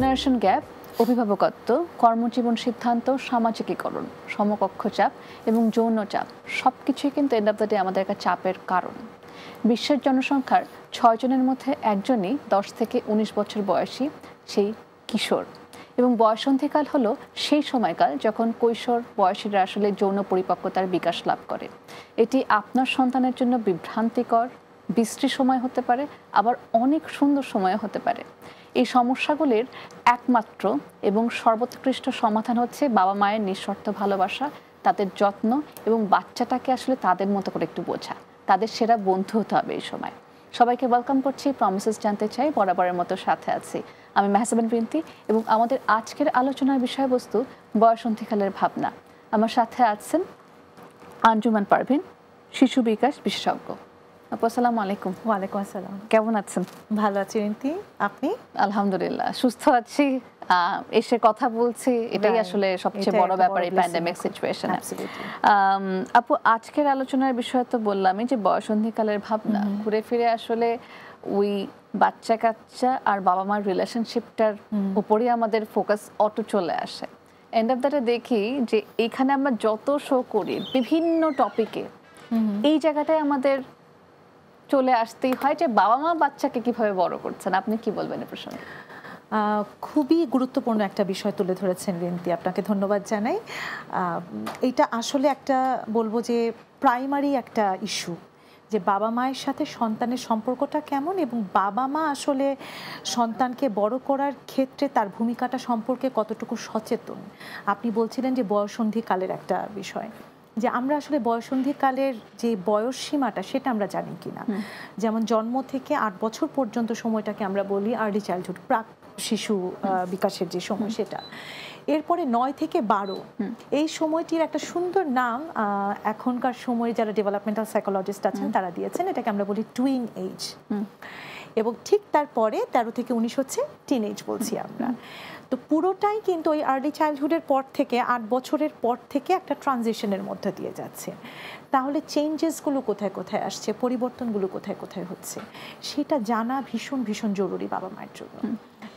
Generation gap অভিভাবকত্ব কর্মজীবন সিদ্ধান্ত সামাজিকীকরণ সমকক্ষ চাপ এবং যৌন চাপ সব কিছুই কিন্তু এন্ড অফ দ্য ডে আমাদের একটা চাপের কারণ বিশ্বের জনসংখ্যার ছয়জনের মধ্যে একজনই দশ থেকে ১৯ বছর বয়সী সেই কিশোর এবং বয়সন্ধিকাল হল সেই সময়কাল যখন কৈশোর বয়সীরা আসলে যৌন পরিপক্কতার বিকাশ লাভ করে এটি আপনার সন্তানের জন্য বিভ্রান্তিকর বিশ্রী সময় হতে পারে আবার অনেক সুন্দর সময় হতে পারে এই সমস্যাগুলির একমাত্র এবং সর্বোৎকৃষ্ট সমাধান হচ্ছে বাবা মায়ের নিঃশর্ত ভালোবাসা তাদের যত্ন এবং বাচ্চাটাকে আসলে তাদের মতো করে একটু বোঝা তাদের সেরা বন্ধু হতে হবে এই সময় সবাইকে ওয়েলকাম করছি প্রমিসেস জানতে চাই বরাবরের মতো সাথে আছি আমি মেহসাবেন বিনতি এবং আমাদের আজকের আলোচনার বিষয়বস্তু বয়সন্ধিকালের ভাবনা আমার সাথে আছেন আঞ্জুমান পারভিন শিশু বিকাশ বিশেষজ্ঞ আপু আসসালামু আলাইকুম ওয়ালাইকুম আসসালাম কেমন আছেন ভালো আছি রিন্তি আপনি আলহামদুলিল্লাহ সুস্থ আছি এসে কথা বলছি এটাই আসলে সবচেয়ে বড় ব্যাপার এই প্যান্ডেমিক সিচুয়েশনে আপু আজকের আলোচনার বিষয় তো বললামই যে বয়সন্ধিকালের ভাবনা ঘুরে ফিরে আসলে ওই বাচ্চা কাচ্চা আর বাবা মার রিলেশনশিপটার উপরে আমাদের ফোকাস অটো চলে আসে এন্ড অফ দ্যাটে দেখি যে এখানে আমরা যত শো করি বিভিন্ন টপিকে এই জায়গাটায় আমাদের চলে আসতেই হয় যে বাবা মা বাচ্চাকে কিভাবে বড় করছেন আপনি কি বলবেন এ প্রসঙ্গে খুবই গুরুত্বপূর্ণ একটা বিষয় তুলে ধরেছেন রিন্তি আপনাকে ধন্যবাদ জানাই এটা আসলে একটা বলবো যে প্রাইমারি একটা ইস্যু যে বাবা মায়ের সাথে সন্তানের সম্পর্কটা কেমন এবং বাবা মা আসলে সন্তানকে বড় করার ক্ষেত্রে তার ভূমিকাটা সম্পর্কে কতটুকু সচেতন আপনি বলছিলেন যে বয়সন্ধিকালের একটা বিষয় যে আমরা আসলে বয়সন্ধিকালের যে বয়স সীমাটা সেটা আমরা জানি কিনা যেমন জন্ম থেকে আট বছর পর্যন্ত সময়টাকে আমরা বলি আর্লি চাইল্ডহুড প্রাক শিশু বিকাশের যে সময় সেটা এরপরে নয় থেকে বারো এই সময়টির একটা সুন্দর নাম এখনকার সময়ে যারা ডেভেলপমেন্টাল সাইকোলজিস্ট আছেন তারা দিয়েছেন এটাকে আমরা বলি টুইন এইজ এবং ঠিক তারপরে তেরো থেকে উনিশ হচ্ছে টিনেজ বলছি আমরা তো পুরোটাই কিন্তু ওই আর্লি চাইল্ডহুডের পর থেকে আট বছরের পর থেকে একটা ট্রানজিশনের মধ্যে দিয়ে যাচ্ছে তাহলে চেঞ্জেসগুলো কোথায় কোথায় আসছে পরিবর্তনগুলো কোথায় কোথায় হচ্ছে সেটা জানা ভীষণ ভীষণ জরুরি বাবা মায়ের জন্য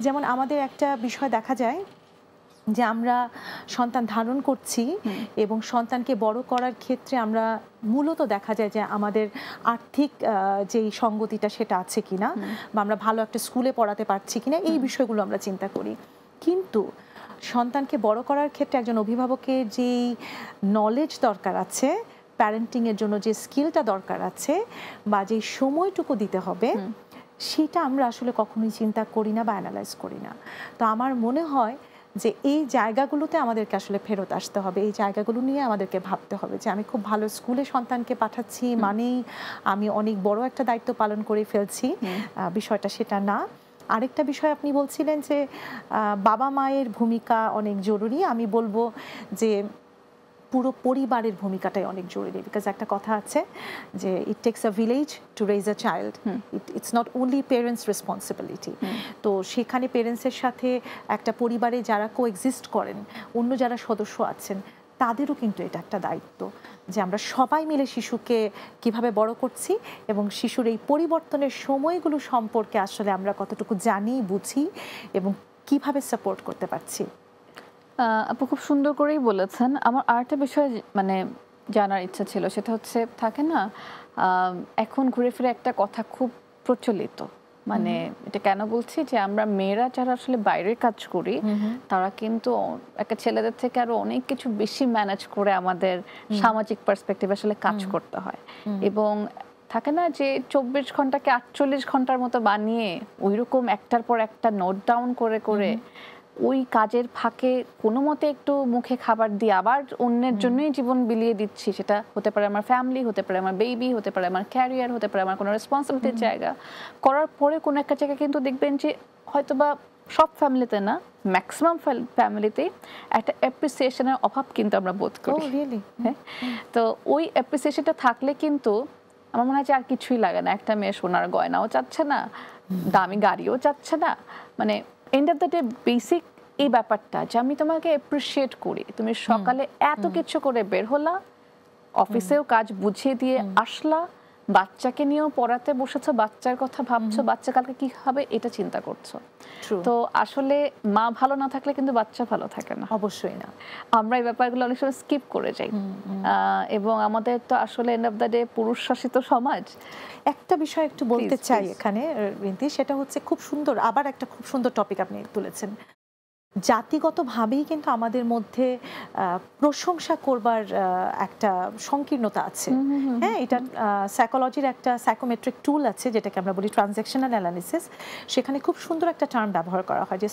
যেমন আমাদের একটা বিষয় দেখা যায় যে আমরা সন্তান ধারণ করছি এবং সন্তানকে বড় করার ক্ষেত্রে আমরা মূলত দেখা যায় যে আমাদের আর্থিক যেই সঙ্গতিটা সেটা আছে কিনা বা আমরা ভালো একটা স্কুলে পড়াতে পারছি কিনা এই বিষয়গুলো আমরা চিন্তা করি কিন্তু সন্তানকে বড় করার ক্ষেত্রে একজন অভিভাবকের যেই নলেজ দরকার আছে প্যারেন্টিংয়ের জন্য যে স্কিলটা দরকার আছে বা যে সময়টুকু দিতে হবে সেটা আমরা আসলে কখনোই চিন্তা করি না বা অ্যানালাইজ করি না তো আমার মনে হয় যে এই জায়গাগুলোতে আমাদেরকে আসলে ফেরত আসতে হবে এই জায়গাগুলো নিয়ে আমাদেরকে ভাবতে হবে যে আমি খুব ভালো স্কুলে সন্তানকে পাঠাচ্ছি মানেই আমি অনেক বড় একটা দায়িত্ব পালন করে ফেলছি বিষয়টা সেটা না আরেকটা বিষয় আপনি বলছিলেন যে বাবা মায়ের ভূমিকা অনেক জরুরি আমি বলবো যে পুরো পরিবারের ভূমিকাটাই অনেক জরুরি বিকজ একটা কথা আছে যে it takes a village to raise a child it it's not only parents responsibility তো সেখানে পেরেন্টসের সাথে একটা পরিবারে যারা কো এক্সিস্ট করেন অন্য যারা সদস্য আছেন তাদেরও কিন্তু এটা একটা দায়িত্ব যে আমরা সবাই মিলে শিশুকে কিভাবে বড় করছি এবং শিশুর এই পরিবর্তনের সময়গুলো সম্পর্কে আসলে আমরা কতটুকু জানি বুঝি এবং কিভাবে সাপোর্ট করতে পারছি আপু খুব সুন্দর করেই বলেছেন আমার আরেকটা বিষয়ে মানে জানার ইচ্ছা ছিল সেটা হচ্ছে থাকে না এখন ঘুরে ফিরে একটা কথা খুব প্রচলিত মানে এটা কেন বলছি যে আমরা মেয়েরা যারা আসলে বাইরের কাজ করি তারা কিন্তু একটা ছেলেদের থেকে আরো অনেক কিছু বেশি ম্যানেজ করে আমাদের সামাজিক পার্সপেক্টিভ আসলে কাজ করতে হয় এবং থাকে না যে চব্বিশ ঘন্টাকে আটচল্লিশ ঘন্টার মতো বানিয়ে ওইরকম একটার পর একটা নোট ডাউন করে করে ওই কাজের ফাঁকে কোনো মতে একটু মুখে খাবার দিয়ে আবার অন্যের জন্যই জীবন বিলিয়ে দিচ্ছি সেটা হতে পারে আমার ফ্যামিলি হতে পারে আমার বেবি হতে পারে আমার ক্যারিয়ার হতে পারে আমার কোনো রেসপন্সিবিলিটির জায়গা করার পরে কোনো একটা জায়গা কিন্তু দেখবেন যে হয়তো বা সব ফ্যামিলিতে না ম্যাক্সিমাম ফ্যামিলিতে একটা অ্যাপ্রিসিয়েশনের অভাব কিন্তু আমরা বোধ করি oh, হ্যাঁ তো ওই অ্যাপ্রিসিয়েশনটা থাকলে কিন্তু আমার মনে যে আর কিছুই লাগে না একটা মেয়ে সোনার গয়নাও চাচ্ছে না দামি গাড়িও চাচ্ছে না মানে end of the day basic এই ব্যাপারটা যে আমি তোমাকে অ্যাপ্রিসিয়েট করি তুমি সকালে এত কিছু করে বের হলা অফিসেও কাজ বুঝিয়ে দিয়ে আসলা বাচ্চাকে নিয়েও পড়াতে বসেছো বাচ্চার কথা ভাবছো বাচ্চা কালকে কি হবে এটা চিন্তা করছো তো আসলে মা ভালো না থাকলে কিন্তু বাচ্চা ভালো থাকে না অবশ্যই না আমরা এই ব্যাপারগুলো অনেক সময় স্কিপ করে যাই এবং আমাদের তো আসলে এন্ড অফ দ্য ডে পুরুষ শাসিত সমাজ একটা বিষয় একটু বলতে চাই এখানে সেটা হচ্ছে খুব সুন্দর আবার একটা খুব সুন্দর টপিক আপনি তুলেছেন জাতিগতভাবেই কিন্তু আমাদের মধ্যে প্রশংসা করবার একটা সংকীর্ণতা আছে হ্যাঁ এটা সাইকোলজির একটা সাইকোমেট্রিক টুল আছে যেটাকে আমরা বলি ট্রানজ্যাকশনাল অ্যানালিসিস সেখানে খুব সুন্দর একটা টার্ম ব্যবহার করা হয় যে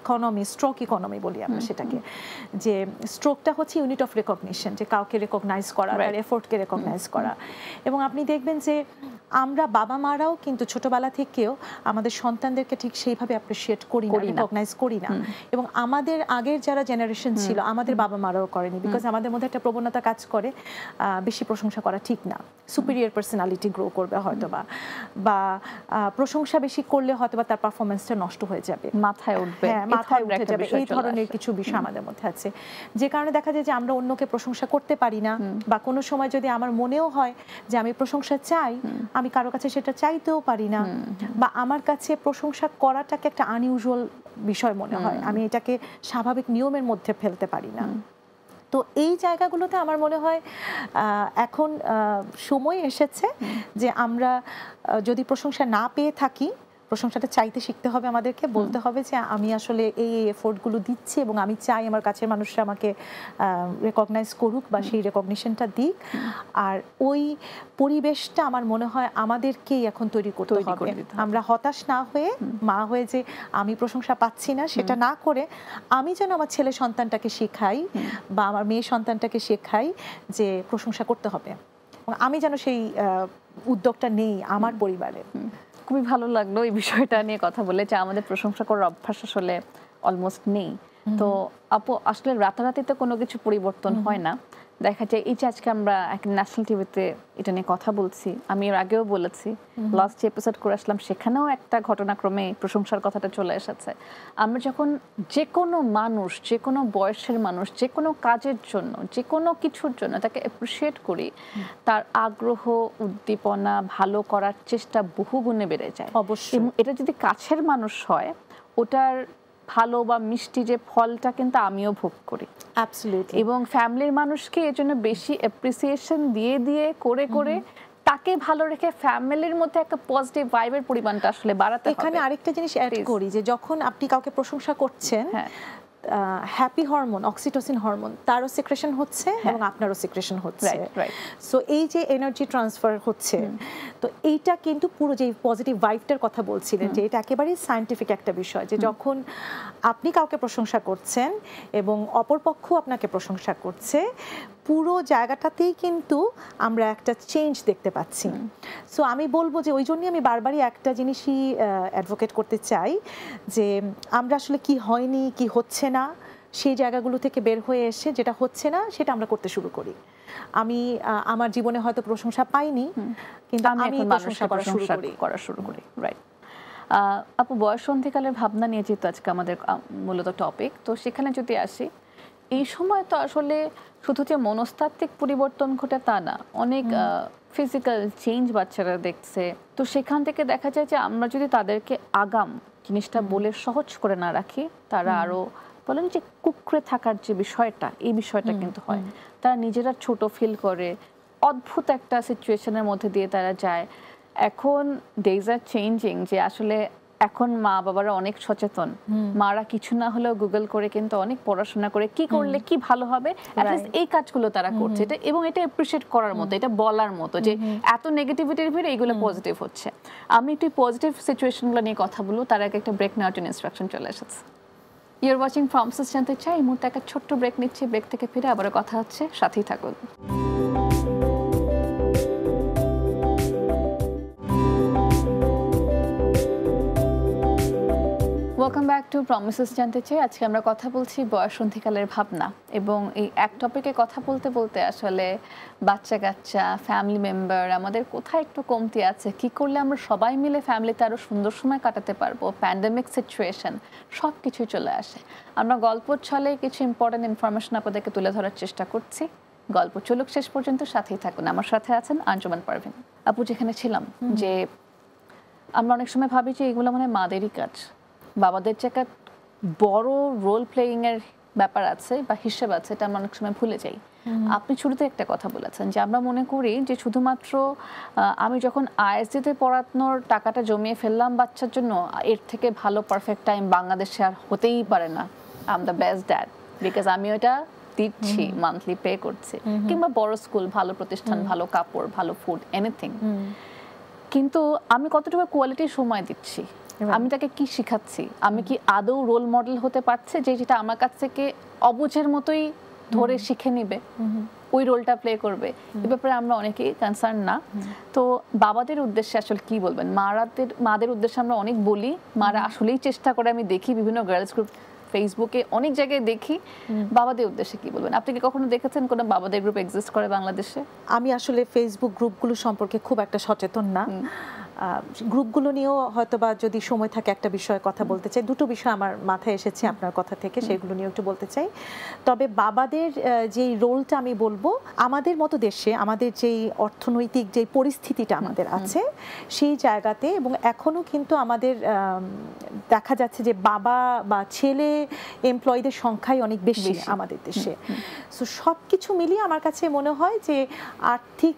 ইকোনমি স্ট্রোক ইকোনমি বলি আমরা সেটাকে যে স্ট্রোকটা হচ্ছে ইউনিট অফ রেকগনিশন যে কাউকে রেকগনাইজ করা তার এফোর্টকে রেকগনাইজ করা এবং আপনি দেখবেন যে আমরা বাবা মারাও কিন্তু ছোটবেলা থেকেও আমাদের সন্তানদেরকে ঠিক সেইভাবে অ্যাপ্রিসিয়েট করি না রেকগনাইজ করি না এবং আমাদের আগের যারা জেনারেশন ছিল আমাদের বাবা মারাও করেনি বিকজ আমাদের মধ্যে একটা প্রবণতা কাজ করে বেশি প্রশংসা করা ঠিক না সুপিরিয়ার পার্সোনালিটি গ্রো করবে হয়তো বা বা প্রশংসা বেশি করলে হয়তো বা তার পারফরমেন্সটা নষ্ট হয়ে যাবে মাথায় উঠবে হ্যাঁ, মাথায় উঠে যাবে এই ধরনের কিছু বিষয় আমাদের মধ্যে আছে যে কারণে দেখা যায় যে আমরা অন্যকে প্রশংসা করতে পারি না বা কোনো সময় যদি আমার মনেও হয় যে আমি প্রশংসা চাই আমি কারো কাছে সেটা চাইতেও পারি না বা আমার কাছে প্রশংসা করাটাকে একটা আনইউজুয়াল বিষয় মনে হয় আমি এটাকে স্বাভাবিক নিয়মের মধ্যে ফেলতে পারি না তো এই জায়গাগুলোতে আমার মনে হয় এখন সময় এসেছে যে আমরা যদি প্রশংসা না পেয়ে থাকি প্রশংসাটা চাইতে শিখতে হবে আমাদেরকে বলতে হবে যে আমি আসলে এই এফোর্টগুলো দিচ্ছি এবং আমি চাই আমার কাছের মানুষরা আমাকে রেকগনাইজ করুক বা সেই রেকগনিশনটা দিক আর ওই পরিবেশটা আমার মনে হয় আমাদেরকেই এখন তৈরি করতে হবে আমরা হতাশ না হয়ে মা হয়ে যে আমি প্রশংসা পাচ্ছি না সেটা না করে আমি যেন আমার ছেলে সন্তানটাকে শেখাই বা আমার মেয়ে সন্তানটাকে শেখাই যে প্রশংসা করতে হবে আমি যেন সেই উদ্যোগটা নেই আমার পরিবারে খুবই ভালো লাগলো এই বিষয়টা নিয়ে কথা বলে যে আমাদের প্রশংসা করার অভ্যাস আসলে অলমোস্ট নেই তো আপু আসলে রাতারাতি তো কোনো কিছু পরিবর্তন হয় না দেখা যায় এই যে আজকে আমরা এক ন্যাশনাল টিভিতে এটা নিয়ে কথা বলছি আমি এর আগেও বলেছি লাস্ট এপিসোড করে আসলাম সেখানেও একটা ঘটনাক্রমে প্রশংসার কথাটা চলে এসেছে আমরা যখন যে কোনো মানুষ যে কোনো বয়সের মানুষ যে কোনো কাজের জন্য যে কোনো কিছুর জন্য তাকে অ্যাপ্রিসিয়েট করি তার আগ্রহ উদ্দীপনা ভালো করার চেষ্টা বহু গুণে বেড়ে যায় অবশ্যই এটা যদি কাছের মানুষ হয় ওটার ভালো বা মিষ্টি যে ফলটা কিন্তু আমিও ভোগ করি এবং ফ্যামিলির মানুষকে এর জন্য বেশি অ্যাপ্রিসিয়েশন দিয়ে দিয়ে করে করে তাকে ভালো রেখে ফ্যামিলির মধ্যে একটা পজিটিভ ভাইবের পরিমাণটা আসলে বাড়াতে এখানে আরেকটা জিনিস অ্যাড করি যে যখন আপনি কাউকে প্রশংসা করছেন হ্যাঁ। হ্যাপি হরমোন অক্সিটোসিন হরমোন তারও সিক্রেশন হচ্ছে হ্যাঁ। এবং আপনারও সিক্রেশন হচ্ছে সো এই যে এনার্জি ট্রান্সফার হচ্ছে তো এইটা কিন্তু পুরো যে পজিটিভ ভাইভটার কথা বলছিলেন যে এটা একেবারেই সায়েন্টিফিক একটা বিষয় যে যখন আপনি কাউকে প্রশংসা করছেন এবং অপরপক্ষ আপনাকে প্রশংসা করছে পুরো জায়গাটাতেই কিন্তু আমরা একটা চেঞ্জ দেখতে পাচ্ছি সো আমি বলবো যে ওই জন্যই আমি বারবারই একটা জিনিসই অ্যাডভোকেট করতে চাই যে আমরা আসলে কি হয়নি কি হচ্ছে না সেই জায়গাগুলো থেকে বের হয়ে এসে যেটা হচ্ছে না সেটা আমরা করতে শুরু করি আমি আমার জীবনে হয়তো প্রশংসা পাইনি কিন্তু আমি প্রশংসা করা শুরু করি করা শুরু করি রাইট আপু বয়স সন্ধিকালের ভাবনা নিয়ে যেহেতু আজকে আমাদের মূলত টপিক তো সেখানে যদি আসি এই সময় তো আসলে শুধু যে মনস্তাত্ত্বিক পরিবর্তন ঘটে তা না অনেক ফিজিক্যাল চেঞ্জ বাচ্চারা দেখছে তো সেখান থেকে দেখা যায় যে আমরা যদি তাদেরকে আগাম জিনিসটা বলে সহজ করে না রাখি তারা আরও বলেন যে কুকরে থাকার যে বিষয়টা এই বিষয়টা কিন্তু হয় তারা নিজেরা ছোট ফিল করে অদ্ভুত একটা সিচুয়েশনের মধ্যে দিয়ে তারা যায় এখন ডেজ আর চেঞ্জিং যে আসলে এখন মা বাবারা অনেক সচেতন মারা কিছু না হলেও গুগল করে কিন্তু অনেক পড়াশোনা করে কি করলে কি ভালো হবে এই কাজগুলো তারা করছে এটা এবং এটা অ্যাপ্রিসিয়েট করার মতো এটা বলার মতো যে এত নেগেটিভিটির ভিড়ে এইগুলো পজিটিভ হচ্ছে আমি একটু পজিটিভ সিচুয়েশনগুলো নিয়ে কথা বলবো তার আগে একটা ব্রেক নেওয়ার জন্য ইনস্ট্রাকশন চলে এসেছে ইউর ওয়াচিং ফর্মসেস জানতে চাই এই মুহূর্তে একটা ছোট্ট ব্রেক নিচ্ছি ব্রেক থেকে ফিরে আবারও কথা হচ্ছে সাথেই থাকুন ওয়েলকাম ব্যাক টু প্রমিসেস জানতে চাই আজকে আমরা কথা বলছি বয়সন্ধিকালের ভাবনা এবং এই এক টপিকে কথা বলতে বলতে আসলে বাচ্চা কাচ্চা ফ্যামিলি মেম্বার আমাদের কোথায় একটু কমতি আছে কি করলে আমরা সবাই মিলে ফ্যামিলিতে আরও সুন্দর সময় কাটাতে পারবো প্যান্ডেমিক সিচুয়েশন সব কিছুই চলে আসে আমরা গল্প ছলে কিছু ইম্পর্টেন্ট ইনফরমেশন আপনাদেরকে তুলে ধরার চেষ্টা করছি গল্প চলুক শেষ পর্যন্ত সাথেই থাকুন আমার সাথে আছেন আঞ্জুমান পারভিন আপু যেখানে ছিলাম যে আমরা অনেক সময় ভাবি যে এগুলো মানে মাদেরই কাজ বাবাদের যে একটা বড় রোল প্লেয়িং এর ব্যাপার আছে বা হিসেব আছে এটা আমরা অনেক সময় ভুলে যাই আপনি শুরুতে একটা কথা বলেছেন যে আমরা মনে করি যে শুধুমাত্র আমি যখন আইএসডিতে পড়ানোর টাকাটা জমিয়ে ফেললাম বাচ্চার জন্য এর থেকে ভালো পারফেক্ট টাইম বাংলাদেশে আর হতেই পারে না I'm the best dad because আমি ওটা দিচ্ছি মান্থলি পে করছি কিংবা বড় স্কুল ভালো প্রতিষ্ঠান ভালো কাপড় ভালো ফুড এনিথিং কিন্তু আমি কতটুকু কোয়ালিটি সময় দিচ্ছি আমি তাকে কি শিখাচ্ছি আমি কি আদৌ রোল মডেল হতে পারছে যে যেটা আমার কাছ থেকে অবুঝের মতোই ধরে শিখে নিবে ওই রোলটা প্লে করবে এ ব্যাপারে আমরা অনেকেই কনসার্ন না তো বাবাদের উদ্দেশ্যে আসলে কি বলবেন মারাদের মাদের উদ্দেশ্যে আমরা অনেক বলি মারা আসলেই চেষ্টা করে আমি দেখি বিভিন্ন গার্লস গ্রুপ ফেসবুকে অনেক জায়গায় দেখি বাবাদের উদ্দেশ্যে কি বলবেন আপনি কি কখনো দেখেছেন কোনো বাবাদের গ্রুপ এক্সিস্ট করে বাংলাদেশে আমি আসলে ফেসবুক গ্রুপগুলো সম্পর্কে খুব একটা সচেতন না গ্রুপগুলো নিয়েও হয়তো বা যদি সময় থাকে একটা বিষয়ে কথা বলতে চাই দুটো বিষয় আমার মাথায় এসেছে আপনার কথা থেকে সেগুলো নিয়ে একটু বলতে চাই তবে বাবাদের যেই রোলটা আমি বলবো আমাদের মতো দেশে আমাদের যেই অর্থনৈতিক যেই পরিস্থিতিটা আমাদের আছে সেই জায়গাতে এবং এখনও কিন্তু আমাদের দেখা যাচ্ছে যে বাবা বা ছেলে এমপ্লয়ীদের সংখ্যাই অনেক বেশি আমাদের দেশে সো সব কিছু মিলিয়ে আমার কাছে মনে হয় যে আর্থিক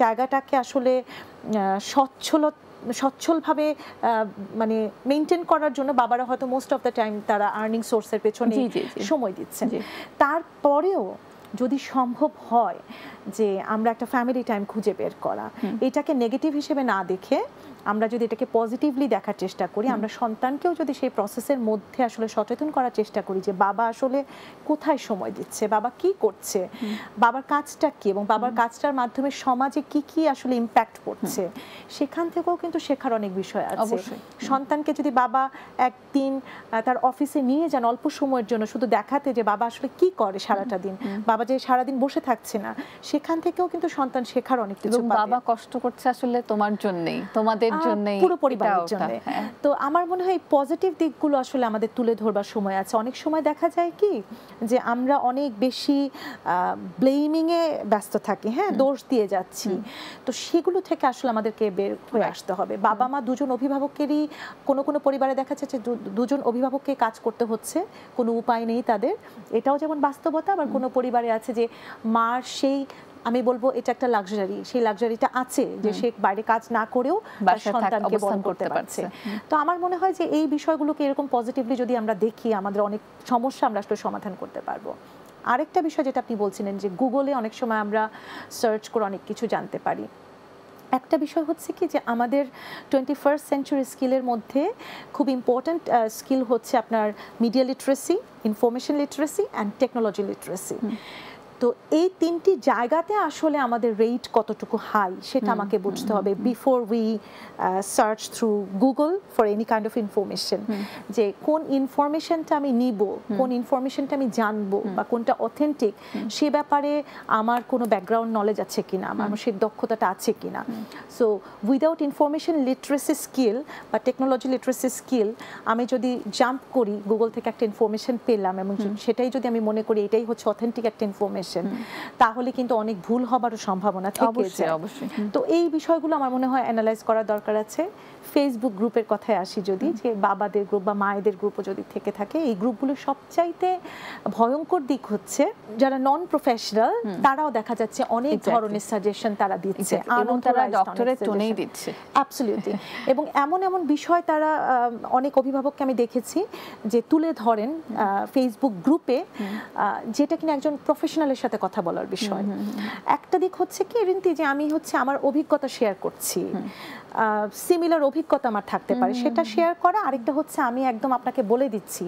জায়গাটাকে আসলে সচ্ছল সচ্ছলভাবে মানে মেনটেন করার জন্য বাবারা হয়তো মোস্ট অফ দ্য টাইম তারা আর্নিং সোর্সের পেছনে সময় দিচ্ছেন তারপরেও যদি সম্ভব হয় যে আমরা একটা ফ্যামিলি টাইম খুঁজে বের করা এটাকে নেগেটিভ হিসেবে না দেখে আমরা যদি এটাকে পজিটিভলি দেখার চেষ্টা করি আমরা সন্তানকেও যদি সেই প্রসেসের মধ্যে আসলে সচেতন করার চেষ্টা করি যে বাবা আসলে কোথায় সময় দিচ্ছে বাবা কি করছে বাবার কাজটা কি এবং বাবার কাজটার মাধ্যমে সমাজে কি কি আসলে ইম্প্যাক্ট পড়ছে সেখান থেকেও কিন্তু শেখার অনেক বিষয় আছে সন্তানকে যদি বাবা একদিন তার অফিসে নিয়ে যান অল্প সময়ের জন্য শুধু দেখাতে যে বাবা আসলে কি করে সারাটা দিন বাবা যে সারাদিন বসে থাকছে না সেখান থেকেও কিন্তু সন্তান শেখার অনেক কিছু বাবা কষ্ট করছে আসলে তোমার জন্যই তোমাদের জন্যই পুরো পরিবারের জন্য হ্যাঁ। তো আমার মনে হয় পজিটিভ দিকগুলো আসলে আমাদের তুলে ধরবার সময় আছে অনেক সময় দেখা যায় কি যে আমরা অনেক বেশি ব্লেমিং এ ব্যস্ত থাকি হ্যাঁ দোষ দিয়ে যাচ্ছি তো সেগুলো থেকে আসলে আমাদেরকে বের হয়ে আসতে হবে বাবা মা দুজন অভিভাবকেরই কোন কোন পরিবারে দেখা যাচ্ছে দুজন অভিভাবককে কাজ করতে হচ্ছে কোনো উপায় নেই তাদের এটাও যেমন বাস্তবতা আবার কোনো পরিবারে আছে যে মার সেই আমি বলবো এটা একটা লাক্সারি সেই লাক্সারিটা আছে যে সে বাইরে কাজ না করেও সন্তানকে বহন করতে পারছে তো আমার মনে হয় যে এই বিষয়গুলোকে এরকম পজিটিভলি যদি আমরা দেখি আমাদের অনেক সমস্যা আমরা আসলে সমাধান করতে পারবো আরেকটা বিষয় যেটা আপনি বলছিলেন যে গুগলে অনেক সময় আমরা সার্চ করে অনেক কিছু জানতে পারি একটা বিষয় হচ্ছে কি যে আমাদের টোয়েন্টি ফার্স্ট সেঞ্চুরি স্কিলের মধ্যে খুব ইম্পর্ট্যান্ট স্কিল হচ্ছে আপনার media literacy information literacy and technology literacy তো এই তিনটি জায়গাতে আসলে আমাদের রেট কতটুকু হাই সেটা আমাকে বুঝতে হবে before we search through Google for any kind of information যে কোন ইনফরমেশনটা আমি নিব কোন ইনফরমেশনটা আমি জানবো বা কোনটা অথেন্টিক সে ব্যাপারে আমার কোনো ব্যাকগ্রাউন্ড নলেজ আছে কিনা আমার সেই দক্ষতাটা আছে কিনা so without information literacy skill বা টেকনোলজি লিটারেসি স্কিল আমি যদি জাম্প করি গুগল থেকে একটা ইনফরমেশন পেলাম এবং সেটাই যদি আমি মনে করি এটাই হচ্ছে অথেন্টিক একটা ইনফরমেশন আসেন তাহলে কিন্তু অনেক ভুল হবারও সম্ভাবনা থেকে যায় তো এই বিষয়গুলো আমার মনে হয় অ্যানালাইজ করা দরকার আছে ফেসবুক গ্রুপের কথায় আসি যদি যে বাবাদের গ্রুপ বা মায়েদের গ্রুপও যদি থেকে থাকে এই গ্রুপগুলো সবচাইতে ভয়ঙ্কর দিক হচ্ছে যারা নন প্রফেশনাল তারাও দেখা যাচ্ছে অনেক ধরনের সাজেশন তারা দিচ্ছে এবং তারা ডক্টরের টোনেই দিচ্ছে অ্যাবসলিউটলি এবং এমন এমন বিষয় তারা অনেক অভিভাবককে আমি দেখেছি যে তুলে ধরেন ফেসবুক গ্রুপে যেটা কিনা একজন প্রফেশনালের সাথে কথা বলার বিষয় একটা দিক হচ্ছে কি রিন্তি যে আমি হচ্ছে আমার অভিজ্ঞতা শেয়ার করছি সিমিলার অভিজ্ঞতা আমার থাকতে পারে সেটা শেয়ার করা আরেকটা হচ্ছে আমি একদম আপনাকে বলে দিচ্ছি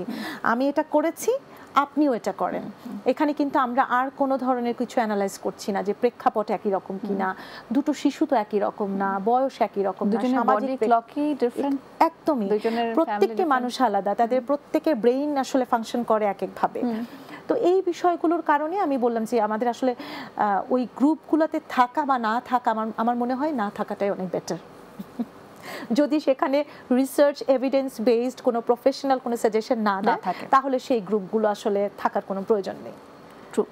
আমি এটা করেছি আপনিও এটা করেন এখানে কিন্তু আমরা আর কোনো ধরনের কিছু অ্যানালাইজ করছি না যে প্রেক্ষাপট একই রকম কিনা দুটো শিশু তো একই রকম না বয়স একই রকম একদমই প্রত্যেকটি মানুষ আলাদা তাদের প্রত্যেকের ব্রেইন আসলে ফাংশন করে এক একভাবে তো এই বিষয়গুলোর কারণে আমি বললাম যে আমাদের আসলে ওই গ্রুপগুলোতে থাকা বা না থাকা আমার আমার মনে হয় না থাকাটাই অনেক বেটার যদি সেখানে রিসার্চ এভিডেন্স বেসড কোনো প্রফেশনাল কোনো সাজেশন না দেয় তাহলে সেই গ্রুপগুলো আসলে থাকার কোনো প্রয়োজন নেই ট্রু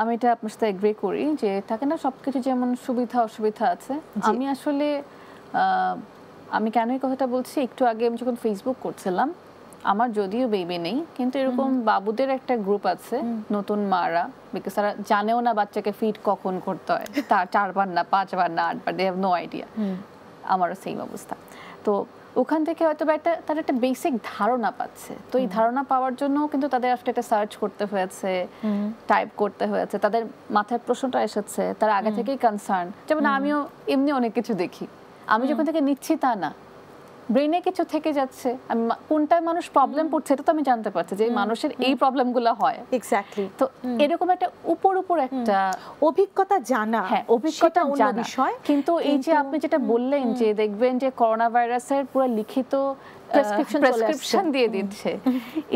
আমি এটা আপনার সাথে এগ্রি করি যে থাকে না সব কিছু যেমন সুবিধা অসুবিধা আছে আমি আসলে আমি কেন এই কথাটা বলছি একটু আগে আমি যখন ফেসবুক করছিলাম আমার যদিও বেবি নেই কিন্তু এরকম বাবুদের একটা গ্রুপ আছে নতুন মারা বিকজ তারা জানেও না বাচ্চাকে ফিট কখন করতে হয় তার চারবার না পাঁচবার না আটবার দে হ্যাভ নো আইডিয়া আমারও সেম অবস্থা তো ওখান থেকে হয়তো বা একটা তার একটা বেসিক ধারণা পাচ্ছে তো এই ধারণা পাওয়ার জন্য কিন্তু তাদের আসলে একটা সার্চ করতে হয়েছে টাইপ করতে হয়েছে তাদের মাথায় প্রশ্নটা এসেছে তারা আগে থেকেই কনসার্ন যেমন আমিও এমনি অনেক কিছু দেখি আমি যখন থেকে নিচ্ছি তা না ব্রেনে কিছু থেকে যাচ্ছে আমি কোনটায় মানুষ প্রবলেম পড়ছে এটা তো আমি জানতে পারছি যে মানুষের এই প্রবলেমগুলো হয় এক্স্যাক্টলি তো এরকম একটা উপর উপর একটা অভিজ্ঞতা জানা হ্যাঁ অভিজ্ঞতা অন্য বিষয় কিন্তু এই যে আপনি যেটা বললেন যে দেখবেন যে করোনা ভাইরাসের পুরো লিখিত প্রেসক্রিপশন দিয়ে দিচ্ছে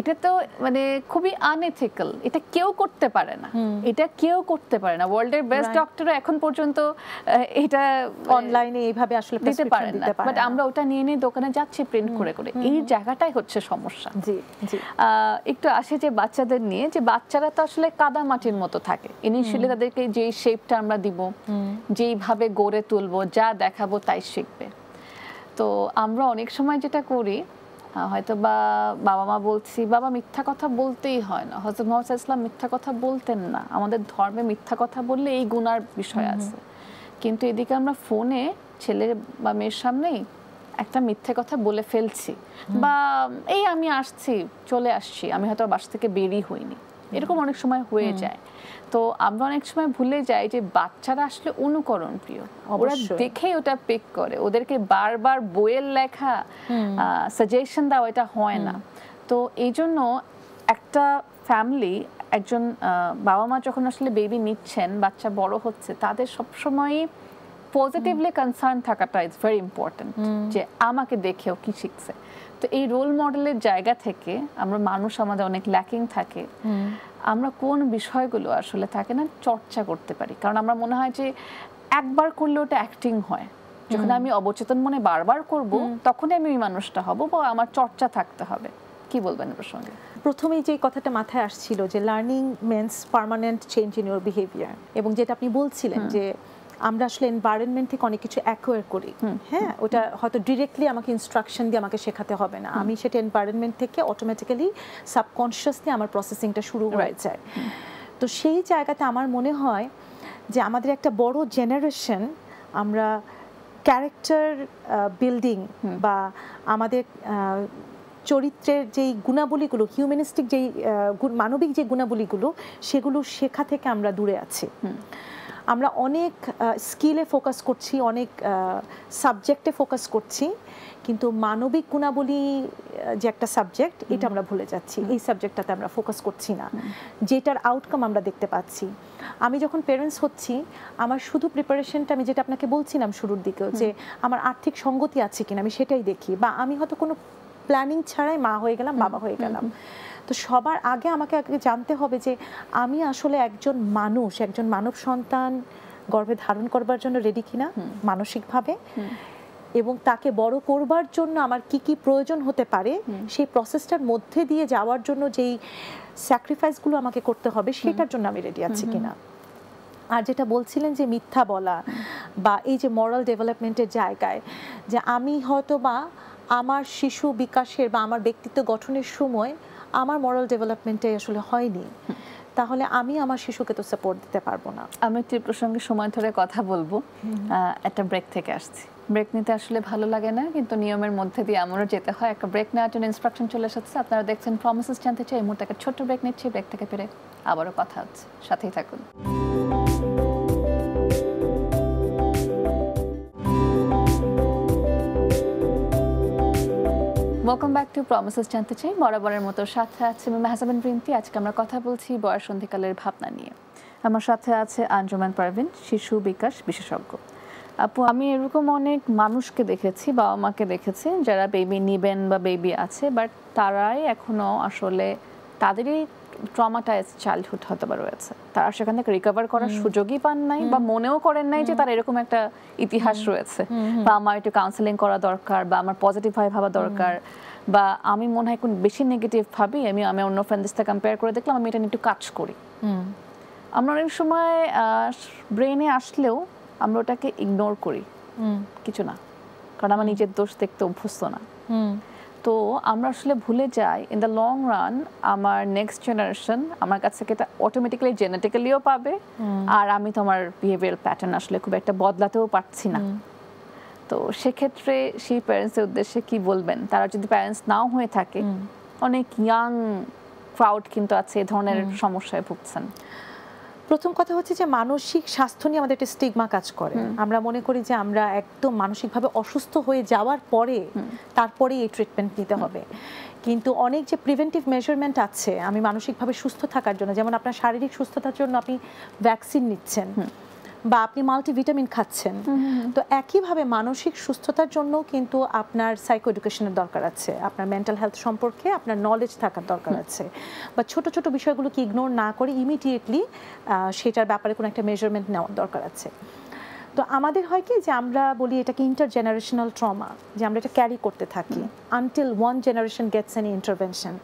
এটা তো মানে খুবই আনএথিক্যাল এটা কেউ করতে পারে না এটা কেউ করতে পারে না ওয়ার্ল্ডের বেস্ট ডক্টর এখন পর্যন্ত এটা অনলাইনে এইভাবে আসলে দিতে পারে না বাট আমরা ওটা নিয়ে নিয়ে দোকানে যাচ্ছি প্রিন্ট করে করে এই জায়গাটাই হচ্ছে সমস্যা জি একটু আসে যে বাচ্চাদের নিয়ে যে বাচ্চারা তো আসলে কাদা মাটির মতো থাকে ইনিশিয়ালি তাদেরকে যেই শেপটা আমরা দিব যেইভাবে গড়ে তুলবো যা দেখাবো তাই শিখবে তো আমরা অনেক সময় যেটা করি হয়তো বা বাবা মা বলছি বাবা মিথ্যা কথা বলতেই হয় না হজরত মোহাম্মদ ইসলাম মিথ্যা কথা বলতেন না আমাদের ধর্মে মিথ্যা কথা বললে এই গুনার বিষয় আছে কিন্তু এদিকে আমরা ফোনে ছেলে বা মেয়ের সামনেই একটা মিথ্যে কথা বলে ফেলছি বা এই আমি আসছি চলে আসছি আমি হয়তো বাস থেকে বেরি হইনি এরকম অনেক সময় হয়ে যায় তো আমরা অনেক সময় ভুলে যাই যে বাচ্চারা আসলে অনুকরণ প্রিয় ওরা দেখে ওটা পিক করে ওদেরকে বারবার বইয়ের লেখা সাজেশন দাও এটা হয় না তো এই জন্য একটা ফ্যামিলি একজন বাবা মা যখন আসলে বেবি নিচ্ছেন বাচ্চা বড় হচ্ছে তাদের সবসময়ই পজিটিভলি কনসার্ন থাকাটা ইজ ভেরি ইম্পর্ট্যান্ট যে আমাকে দেখেও কি শিখছে তো এই রোল মডেলের জায়গা থেকে আমরা মানুষ আমাদের অনেক ল্যাকিং থাকে আমরা কোন বিষয়গুলো আসলে থাকে না চর্চা করতে পারি কারণ আমরা মনে হয় যে একবার করলে ওটা অ্যাক্টিং হয় যখন আমি অবচেতন মনে বারবার করব তখনই আমি ওই মানুষটা হব বা আমার চর্চা থাকতে হবে কি বলবেন প্রসঙ্গে প্রথমেই যে কথাটা মাথায় আসছিল যে learning means permanent change in your behaviour এবং যেটা আপনি বলছিলেন যে আমরা আসলে এনভায়রনমেন্ট থেকে অনেক কিছু অ্যাকোয়ার করি হ্যাঁ ওটা হয়তো ডিরেক্টলি আমাকে ইনস্ট্রাকশন দিয়ে আমাকে শেখাতে হবে না আমি সেটা এনভায়রনমেন্ট থেকে অটোমেটিক্যালি সাবকনশিয়াসলি আমার প্রসেসিংটা শুরু হয়ে যায় তো সেই জায়গাতে আমার মনে হয় যে আমাদের একটা বড় জেনারেশন আমরা ক্যারেক্টার বিল্ডিং বা আমাদের চরিত্রের যেই গুণাবলীগুলো হিউম্যানিস্টিক যেই মানবিক যে গুণাবলীগুলো সেগুলো শেখা থেকে আমরা দূরে আছি আমরা অনেক স্কিলে ফোকাস করছি অনেক সাবজেক্টে ফোকাস করছি কিন্তু মানবিক গুণাবলী যে একটা সাবজেক্ট এটা আমরা ভুলে যাচ্ছি এই সাবজেক্টটাতে আমরা ফোকাস করছি না যেটার আউটকাম আমরা দেখতে পাচ্ছি আমি যখন পেরেন্টস হচ্ছি আমার শুধু প্রিপারেশনটা আমি যেটা আপনাকে বলছিলাম শুরুর দিকেও যে আমার আর্থিক সঙ্গতি আছে কিনা আমি সেটাই দেখি বা আমি হয়তো কোনো প্ল্যানিং ছাড়াই মা হয়ে গেলাম বাবা হয়ে গেলাম তো সবার আগে আমাকে আগে জানতে হবে যে আমি আসলে একজন মানুষ একজন মানব সন্তান গর্ভে ধারণ করবার জন্য রেডি কিনা মানসিকভাবে এবং তাকে বড় করবার জন্য আমার কি কি প্রয়োজন হতে পারে সেই প্রসেসটার মধ্যে দিয়ে যাওয়ার জন্য যেই স্যাক্রিফাইসগুলো আমাকে করতে হবে সেটার জন্য আমি রেডি আছি কিনা আর যেটা বলছিলেন যে মিথ্যা বলা বা এই যে মরাল ডেভেলপমেন্টের জায়গায় যে আমি হয়তো বা আমার শিশু বিকাশের বা আমার ব্যক্তিত্ব গঠনের সময় আমার মরাল ডেভেলপমেন্টে আসলে হয়নি তাহলে আমি আমার শিশুকে তো সাপোর্ট দিতে পারবো না আমি একটি প্রসঙ্গে সময় ধরে কথা বলবো একটা ব্রেক থেকে আসছি ব্রেক নিতে আসলে ভালো লাগে না কিন্তু নিয়মের মধ্যে দিয়ে আমারও যেতে হয় একটা ব্রেক নেওয়ার জন্য ইনস্ট্রাকশন চলে এসেছে আপনারা দেখছেন প্রমিসেস জানতে চাই এই মুহূর্তে একটা ছোট্ট ব্রেক নিচ্ছি ব্রেক থেকে পেরে আবারও কথা হচ্ছে সাথেই থাকুন ওয়েলকাম ব্যাক টু প্রমিসেস জানতে চাই বরাবরের মতো সাথে আছে মেমা হাসাবেন বৃন্তি আজকে আমরা কথা বলছি বয়স সন্ধিকালের ভাবনা নিয়ে আমার সাথে আছে আঞ্জুমান পারভিন শিশু বিকাশ বিশেষজ্ঞ আপু আমি এরকম অনেক মানুষকে দেখেছি বাবা মাকে দেখেছি যারা বেবি নিবেন বা বেবি আছে বাট তারাই এখনও আসলে তাদেরই ট্রমাটাইজ চাইল্ডহুড হতে পারে রয়েছে তারা সেখান থেকে রিকভার করার সুযোগই পান নাই বা মনেও করেন নাই যে তার এরকম একটা ইতিহাস রয়েছে বা আমার একটু কাউন্সেলিং করা দরকার বা আমার পজিটিভ ভাই ভাবা দরকার বা আমি মনে হয় কোন বেশি নেগেটিভ ভাবি আমি আমি অন্য ফ্রেন্ডের সাথে কম্পেয়ার করে দেখলাম আমি এটা নিয়ে একটু কাজ করি আমরা অনেক সময় ব্রেনে আসলেও আমরা ওটাকে ইগনোর করি কিছু না কারণ আমার নিজের দোষ দেখতে অভ্যস্ত না তো আমরা আসলে ভুলে যাই ইন দ্য লং রান আমার নেক্সট জেনারেশন আমার কাছ থেকে এটা অটোমেটিক্যালি জেনেটিক্যালিও পাবে আর আমি তো আমার বিহেভিয়ার প্যাটার্ন আসলে খুব একটা বদলাতেও পারছি না তো সেক্ষেত্রে সেই প্যারেন্টসের উদ্দেশ্যে কি বলবেন তারা যদি প্যারেন্টস নাও হয়ে থাকে অনেক ইয়াং ক্রাউড কিন্তু আছে এ ধরনের সমস্যায় ভুগছেন প্রথম কথা হচ্ছে যে মানসিক স্বাস্থ্য নিয়ে আমাদের একটা স্টিগমা কাজ করে আমরা মনে করি যে আমরা একদম মানসিকভাবে অসুস্থ হয়ে যাওয়ার পরে তারপরে এই ট্রিটমেন্ট নিতে হবে কিন্তু অনেক যে প্রিভেন্টিভ মেজারমেন্ট আছে আমি মানসিকভাবে সুস্থ থাকার জন্য যেমন আপনার শারীরিক সুস্থতার জন্য আপনি ভ্যাকসিন নিচ্ছেন বা আপনি মাল্টিভিটামিন খাচ্ছেন তো একইভাবে মানসিক সুস্থতার জন্য কিন্তু আপনার সাইকো এডুকেশনের দরকার আছে আপনার মেন্টাল হেলথ সম্পর্কে আপনার নলেজ থাকার দরকার আছে বা ছোট ছোট বিষয়গুলোকে ইগনোর না করে ইমিডিয়েটলি সেটার ব্যাপারে কোনো একটা মেজারমেন্ট নেওয়ার দরকার আছে তো আমাদের হয় কি যে আমরা বলি এটাকে ইন্টার জেনারেশনাল ট্রমা যে আমরা এটা ক্যারি করতে থাকি until one generation gets an intervention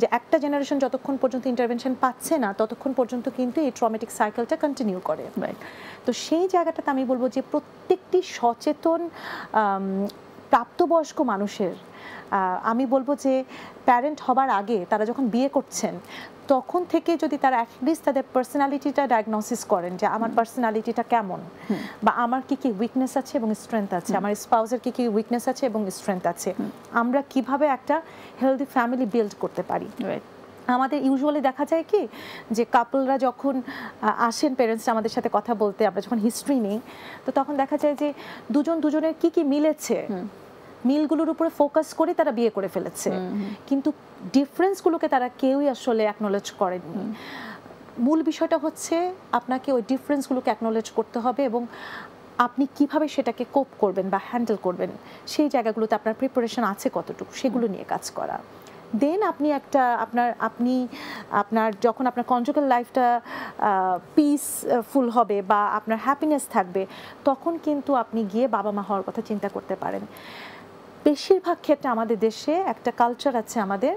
যে একটা জেনারেশন যতক্ষণ পর্যন্ত ইন্টারভেনশন পাচ্ছে না ততক্ষণ পর্যন্ত কিন্তু এই ট্রমেটিক সাইকেলটা কন্টিনিউ করে তো সেই জায়গাটাতে আমি বলবো যে প্রত্যেকটি সচেতন প্রাপ্তবয়স্ক মানুষের আমি বলবো যে প্যারেন্ট হবার আগে তারা যখন বিয়ে করছেন তখন থেকে যদি তারা অ্যাটলিস্ট তাদের পার্সোনালিটিটা ডায়াগনোসিস করেন যে আমার পার্সোনালিটিটা কেমন বা আমার কি কি উইকনেস আছে এবং স্ট্রেংথ আছে আমার স্পাউসের কি কি উইকনেস আছে এবং স্ট্রেংথ আছে আমরা কিভাবে একটা হেলদি ফ্যামিলি বিল্ড করতে পারি আমাদের ইউজুয়ালি দেখা যায় কি যে কাপলরা যখন আসেন পেরেন্টসরা আমাদের সাথে কথা বলতে আমরা যখন হিস্ট্রি নিই তো তখন দেখা যায় যে দুজন দুজনের কি কি মিলেছে মিলগুলোর উপরে ফোকাস করে তারা বিয়ে করে ফেলেছে কিন্তু ডিফারেন্সগুলোকে তারা কেউই আসলে অ্যাকনোলেজ করেননি মূল বিষয়টা হচ্ছে আপনাকে ওই ডিফারেন্সগুলোকে অ্যাকনোলেজ করতে হবে এবং আপনি কিভাবে সেটাকে কোপ করবেন বা হ্যান্ডেল করবেন সেই জায়গাগুলোতে আপনার প্রিপারেশন আছে কতটুকু সেগুলো নিয়ে কাজ করা দেন আপনি একটা আপনার আপনি আপনার যখন আপনার কনজুগাল লাইফটা পিসফুল হবে বা আপনার হ্যাপিনেস থাকবে তখন কিন্তু আপনি গিয়ে বাবা মা হওয়ার কথা চিন্তা করতে পারেন বেশিরভাগ ক্ষেত্রে আমাদের দেশে একটা কালচার আছে আমাদের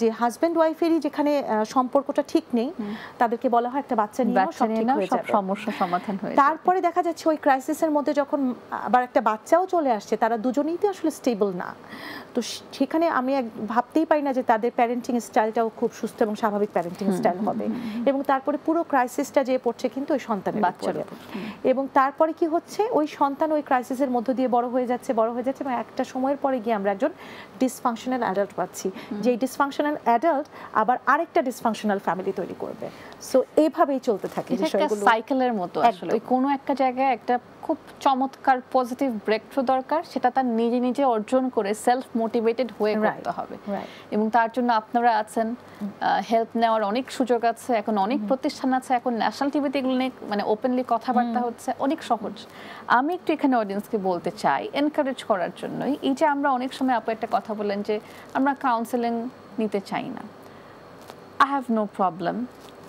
যে হাজব্যান্ড ওয়াইফেরই যেখানে সম্পর্কটা ঠিক নেই তাদেরকে বলা হয় একটা বাচ্চা নিয়ে সব ঠিক হয়ে যাবে সমস্যা সমাধান হয়ে তারপরে দেখা যাচ্ছে ওই ক্রাইসিসের মধ্যে যখন আবার একটা বাচ্চাও চলে আসছে তারা দুজনেই তো আসলে স্টেবল না তো সেখানে আমি ভাবতেই পারি না যে তাদের প্যারেন্টিং স্টাইলটাও খুব সুস্থ এবং স্বাভাবিক প্যারেন্টিং স্টাইল হবে এবং তারপরে পুরো ক্রাইসিসটা যে পড়ছে কিন্তু ওই সন্তানের বাচ্চার এবং তারপরে কি হচ্ছে ওই সন্তান ওই ক্রাইসিসের মধ্য দিয়ে বড় হয়ে যাচ্ছে বড় হয়ে যাচ্ছে এবং একটা সময়ের পরে গিয়ে আমরা একজন ডিসফাংশনাল অ্যাডাল্ট পাচ্ছি যে ডিসফাংশনাল অ্যাডাল্ট আবার আরেকটা ডিসফাংশনাল ফ্যামিলি তৈরি করবে সো এইভাবেই চলতে থাকে বিষয়গুলো সাইকেলের মতো আসলে কোনো একটা জায়গায় একটা খুব চমৎকার পজিটিভ ব্রেক থ্রু দরকার সেটা তার নিজে নিজে অর্জন করে সেলফ মোটিভেটেড হয়ে করতে হবে এবং তার জন্য আপনারা আছেন হেল্প নেওয়ার অনেক সুযোগ আছে এখন অনেক প্রতিষ্ঠান আছে এখন ন্যাশনাল টিভিতে এগুলো নিয়ে মানে ওপেনলি কথাবার্তা হচ্ছে অনেক সহজ আমি একটু এখানে অডিয়েন্সকে বলতে চাই এনকারেজ করার জন্যই এই যে আমরা অনেক সময় আপু একটা কথা বললেন যে আমরা কাউন্সেলিং নিতে চাই না আই হ্যাভ নো প্রবলেম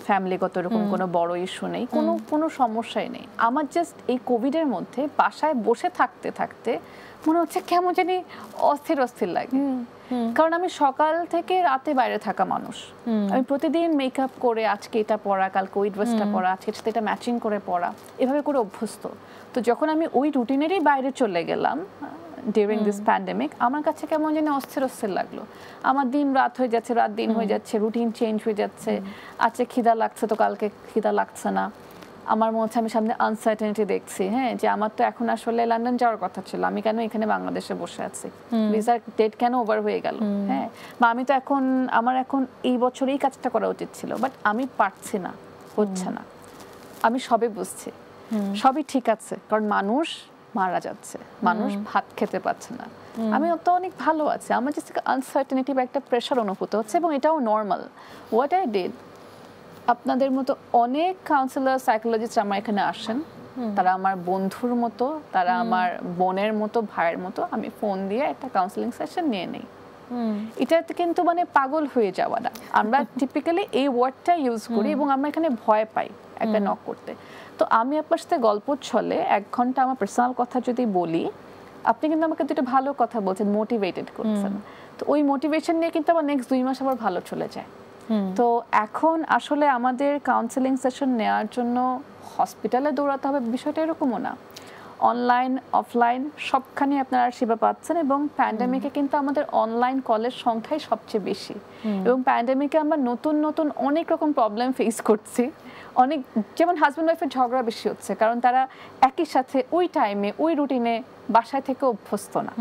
ফ্যামিলিগত এরকম কোনো বড় ইস্যু নেই কোনো কোনো সমস্যাই নেই আমার জাস্ট এই কোভিডের মধ্যে বাসায় বসে থাকতে থাকতে মনে হচ্ছে কেমন জানি অস্থির অস্থির লাগে কারণ আমি সকাল থেকে রাতে বাইরে থাকা মানুষ আমি প্রতিদিন মেকআপ করে আজকে এটা পরা কালকে ওই ড্রেসটা পরা আজকে সাথে এটা ম্যাচিং করে পরা এভাবে করে অভ্যস্ত তো যখন আমি ওই রুটিনেরই বাইরে চলে গেলাম ডিউরিং দিস প্যান্ডেমিক আমার কাছে কেমন যেন অস্থির অস্থির লাগলো আমার দিন রাত হয়ে যাচ্ছে রাত দিন হয়ে যাচ্ছে রুটিন চেঞ্জ হয়ে যাচ্ছে আজকে আচ্ছা, খিদা লাগছে তো কালকে খিদা লাগছে না আমার মনে হচ্ছে আমি সামনে আনসার্টেনিটি দেখছি হ্যাঁ যে আমার তো এখন আসলে লন্ডন যাওয়ার কথা ছিল আমি কেন এখানে বাংলাদেশে বসে আছি ভিসার ডেট কেন ওভার হয়ে গেল হ্যাঁ বা আমি তো এখন আমার এখন এই বছরেই কাজটা করা উচিত ছিল বাট আমি পারছি না হচ্ছে না আমি সবে বুঝছি সবই ঠিক আছে কারণ মানুষ মারা যাচ্ছে মানুষ ভাত খেতে পাচ্ছে না আমি তো অনেক ভালো আছি আমার যে আনসার্টেনিটি বা একটা প্রেশার অনুভূত হচ্ছে এবং এটাও নর্মাল হোয়াট আই ডিড আপনাদের মতো অনেক কাউন্সিলার সাইকোলজিস্ট আমার এখানে আসেন তারা আমার বন্ধুর মতো তারা আমার বোনের মতো ভাইয়ের মতো আমি ফোন দিয়ে একটা কাউন্সিলিং সেশন নিয়ে নেই এটাতে কিন্তু মানে পাগল হয়ে যাওয়া আমরা টিপিক্যালি এই ওয়ার্ডটা ইউজ করি এবং আমরা এখানে ভয় পাই একটা নক করতে তো আমি আপনার সাথে গল্প ছলে এক ঘন্টা আমার পার্সোনাল কথা যদি বলি আপনি কিন্তু আমাকে দুটো ভালো কথা বলছেন মোটিভেটেড করছেন তো ওই মোটিভেশন নিয়ে কিন্তু আমার নেক্সট দুই মাস আবার ভালো চলে যায় তো এখন আসলে আমাদের কাউন্সেলিং সেশন নেওয়ার জন্য হসপিটালে দৌড়াতে হবে বিষয়টা এরকমও না অনলাইন অফলাইন সবখানে আপনারা সেবা পাচ্ছেন এবং প্যান্ডামিকে কিন্তু আমাদের অনলাইন কলের সংখ্যাই সবচেয়ে বেশি এবং প্যান্ডামিকে আমরা নতুন নতুন অনেক রকম প্রবলেম ফেস করছি অনেক যেমন হাজব্যান্ড ওয়াইফের ঝগড়া বেশি হচ্ছে কারণ তারা একই সাথে ওই টাইমে ওই রুটিনে বাসায় থেকে অভ্যস্ত না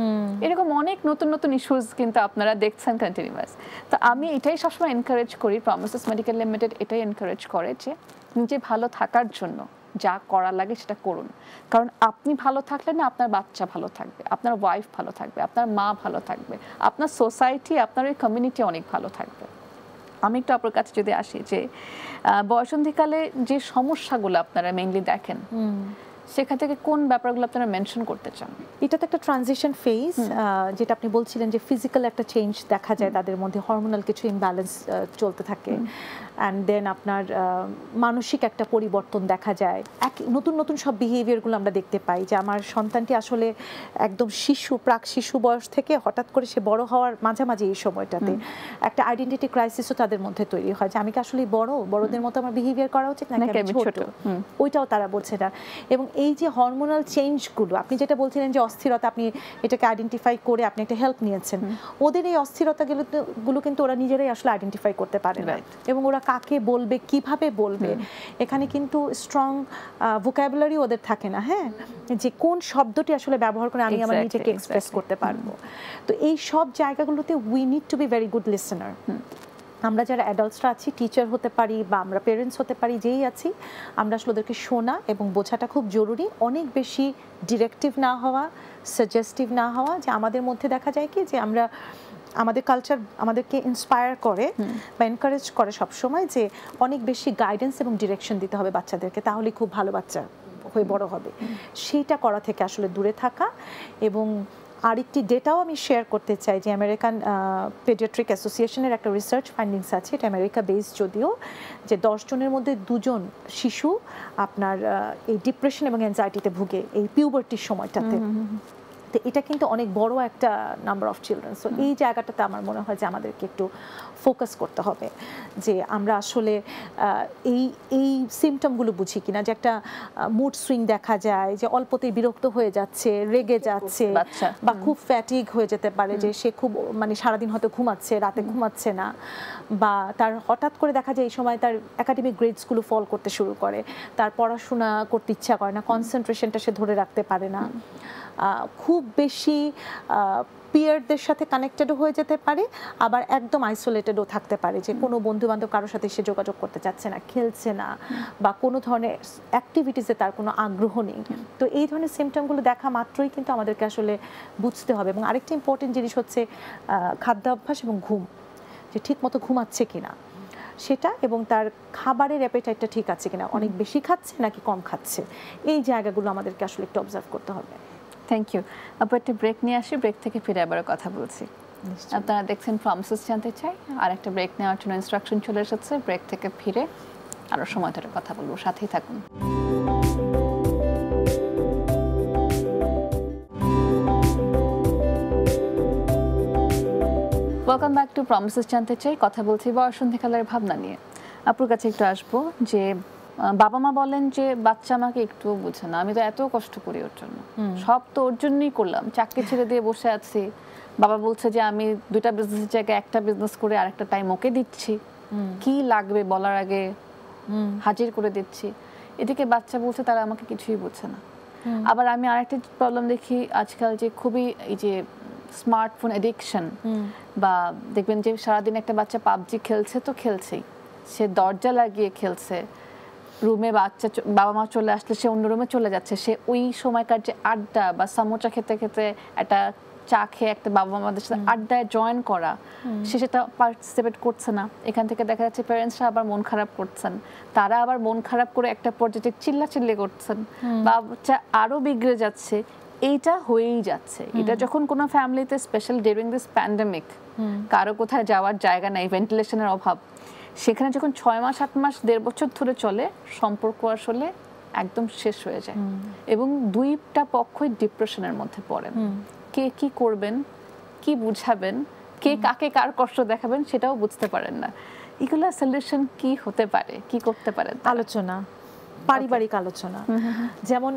এরকম অনেক নতুন নতুন ইস্যুস কিন্তু আপনারা দেখছেন কন্টিনিউয়াস তো আমি এটাই সবসময় এনকারেজ করি প্রমোসেস মেডিকেল লিমিটেড এটাই এনকারেজ করে যে নিজে ভালো থাকার জন্য যা করার লাগে সেটা করুন কারণ আপনি ভালো থাকলে না আপনার বাচ্চা ভালো থাকবে আপনার ওয়াইফ ভালো থাকবে আপনার মা ভালো থাকবে আপনার সোসাইটি আপনার ওই কমিউনিটি অনেক ভালো থাকবে আমি একটু আপনার কাছে যদি আসি যে বয়সন্ধিকালে যে সমস্যাগুলো আপনারা মেইনলি দেখেন সেখান থেকে কোন ব্যাপারগুলো আপনারা মেনশন করতে চান এটা তো একটা ট্রানজিশন ফেজ যেটা আপনি বলছিলেন যে ফিজিক্যাল একটা চেঞ্জ দেখা যায় তাদের মধ্যে হরমোনাল কিছু ইমব্যালেন্স চলতে থাকে অ্যান্ড দেন আপনার মানসিক একটা পরিবর্তন দেখা যায় এক নতুন নতুন সব বিহেভিয়ারগুলো আমরা দেখতে পাই যে আমার সন্তানটি আসলে একদম শিশু প্রাক শিশু বয়স থেকে হঠাৎ করে সে বড় হওয়ার মাঝামাঝি এই সময়টাতে একটা আইডেন্টিটি ক্রাইসিসও তাদের মধ্যে তৈরি হয় যে আমি কি আসলে বড় বড়দের মতো আমার বিহেভিয়ার করা উচিত নাকি ছোট ওইটাও তারা বলছে না এবং এই যে হরমোনাল চেঞ্জগুলো আপনি যেটা বলছিলেন যে অস্থিরতা আপনি এটাকে আইডেন্টিফাই করে আপনি একটা হেল্প নিয়েছেন ওদের এই অস্থিরতাগুলো গুলো কিন্তু ওরা নিজেরাই আসলে আইডেন্টিফাই করতে পারে না এবং ওরা কাকে বলবে কিভাবে বলবে এখানে কিন্তু স্ট্রং ভোকাবুলারি ওদের থাকে না হ্যাঁ যে কোন শব্দটি আসলে ব্যবহার করে আমি আমার নিজেকে এক্সপ্রেস করতে পারবো তো এই সব জায়গাগুলোতে we need to be very good listener আমরা যারা অ্যাডাল্টসরা আছি টিচার হতে পারি বা আমরা পেরেন্টস হতে পারি যেই আছি আমরা আসলে ওদেরকে শোনা এবং বোঝাটা খুব জরুরি অনেক বেশি ডিরেক্টিভ না হওয়া সাজেস্টিভ না হওয়া যে আমাদের মধ্যে দেখা যায় কি যে আমরা আমাদের কালচার আমাদেরকে ইন্সপায়ার করে বা এনকারেজ করে সবসময় যে অনেক বেশি গাইডেন্স এবং ডিরেকশন দিতে হবে বাচ্চাদেরকে তাহলে খুব ভালো বাচ্চা হয়ে বড় হবে সেইটা করা থেকে আসলে দূরে থাকা এবং আরেকটি ডেটাও আমি শেয়ার করতে চাই যে আমেরিকান পেডিয়াট্রিক অ্যাসোসিয়েশনের একটা রিসার্চ ফাইন্ডিংস আছে এটা আমেরিকা বেস যদিও যে দশজনের মধ্যে দুজন শিশু আপনার এই ডিপ্রেশন এবং অ্যাংজাইটিতে ভুগে এই পিউবার্টির সময়টাতে তো এটা কিন্তু অনেক বড় একটা নাম্বার অফ চিলড্রেন সো এই জায়গাটাতে আমার মনে হয় যে আমাদেরকে একটু ফোকাস করতে হবে যে আমরা আসলে এই এই সিমটমগুলো বুঝি কিনা যে একটা মুড সুইং দেখা যায় যে অল্পতেই বিরক্ত হয়ে যাচ্ছে রেগে যাচ্ছে বা খুব ফ্যাটিক হয়ে যেতে পারে যে সে খুব মানে সারাদিন হয়তো ঘুমাচ্ছে রাতে ঘুমাচ্ছে না বা তার হঠাৎ করে দেখা যায় এই সময় তার একাডেমিক গ্রেডসগুলো ফল করতে শুরু করে তার পড়াশোনা করতে ইচ্ছা করে না কনসেন্ট্রেশনটা সে ধরে রাখতে পারে না খুব বেশি পিয়ারদের সাথে কানেক্টেডও হয়ে যেতে পারে আবার একদম আইসোলেটেডও থাকতে পারে যে কোনো বন্ধু বান্ধব কারোর সাথে সে যোগাযোগ করতে চাচ্ছে না খেলছে না বা কোনো ধরনের অ্যাক্টিভিটিসে তার কোনো আগ্রহ নেই তো এই ধরনের সিমটমগুলো দেখা মাত্রই কিন্তু আমাদেরকে আসলে বুঝতে হবে এবং আরেকটা ইম্পর্টেন্ট জিনিস হচ্ছে খাদ্যাভ্যাস এবং ঘুম যে ঠিক মতো ঘুমাচ্ছে কি না সেটা এবং তার খাবারের অ্যাপেটাইটটা ঠিক আছে কিনা অনেক বেশি খাচ্ছে নাকি কম খাচ্ছে এই জায়গাগুলো আমাদেরকে আসলে একটু অবজার্ভ করতে হবে থ্যাংক ইউ আপু একটা ব্রেক নিয়ে আসি ব্রেক থেকে ফিরে আবার কথা বলছি আপনারা দেখছেন ফার্মসিস জানতে চাই আর একটা ব্রেক নেওয়ার জন্য ইনস্ট্রাকশন চলে এসেছে ব্রেক থেকে ফিরে আরও সময় ধরে কথা বলবো সাথেই থাকুন ওয়েলকাম ব্যাক টু প্রমিসেস জানতে চাই কথা বলছি বয়সন্ধিকালের ভাবনা নিয়ে আপুর কাছে একটু আসবো যে বাবা মা বলেন যে বাচ্চা আমাকে একটুও বোঝে না আমি তো এত কষ্ট করি ওর জন্য সব তো ওর জন্যই করলাম চাকরি ছেড়ে দিয়ে বসে আছি বাবা বলছে যে আমি দুইটা বিজনেসের জায়গায় একটা বিজনেস করে আর একটা টাইম ওকে দিচ্ছি কি লাগবে বলার আগে হাজির করে দিচ্ছি এদিকে বাচ্চা বলছে তারা আমাকে কিছুই বোঝে না আবার আমি আরেকটা প্রবলেম দেখি আজকাল যে খুবই এই যে স্মার্টফোন এডিকশন বা দেখবেন যে সারাদিন একটা বাচ্চা পাবজি খেলছে তো খেলছেই সে দরজা লাগিয়ে খেলছে রুমে বাচ্চা বাবা মা চলে আসলে সে অন্য রুমে চলে যাচ্ছে সে ওই সময়কার যে আড্ডা বা সামোচা খেতে খেতে একটা চা খেয়ে একটা বাবা মাদের সাথে আড্ডায় জয়েন করা সে সেটা পার্টিসিপেট করছে না এখান থেকে দেখা যাচ্ছে প্যারেন্টসরা আবার মন খারাপ করছেন তারা আবার মন খারাপ করে একটা পর্যায়ে চিল্লি করছেন বাচ্চা আরও বিগড়ে যাচ্ছে এইটা হয়েই যাচ্ছে এটা যখন কোনো ফ্যামিলিতে স্পেশাল ডিউরিং দিস প্যান্ডামিক কারো কোথায় যাওয়ার জায়গা নাই ভেন্টিলেশনের অভাব সেখানে যখন ছয় মাস আট মাস দেড় বছর ধরে চলে সম্পর্ক আসলে একদম শেষ হয়ে যায় এবং দুইটা পক্ষই ডিপ্রেশনের মধ্যে পড়েন কে কি করবেন কি বুঝাবেন কে কাকে কার কষ্ট দেখাবেন সেটাও বুঝতে পারেন না এগুলো সলিউশন কি হতে পারে কি করতে পারেন আলোচনা পারিবারিক আলোচনা যেমন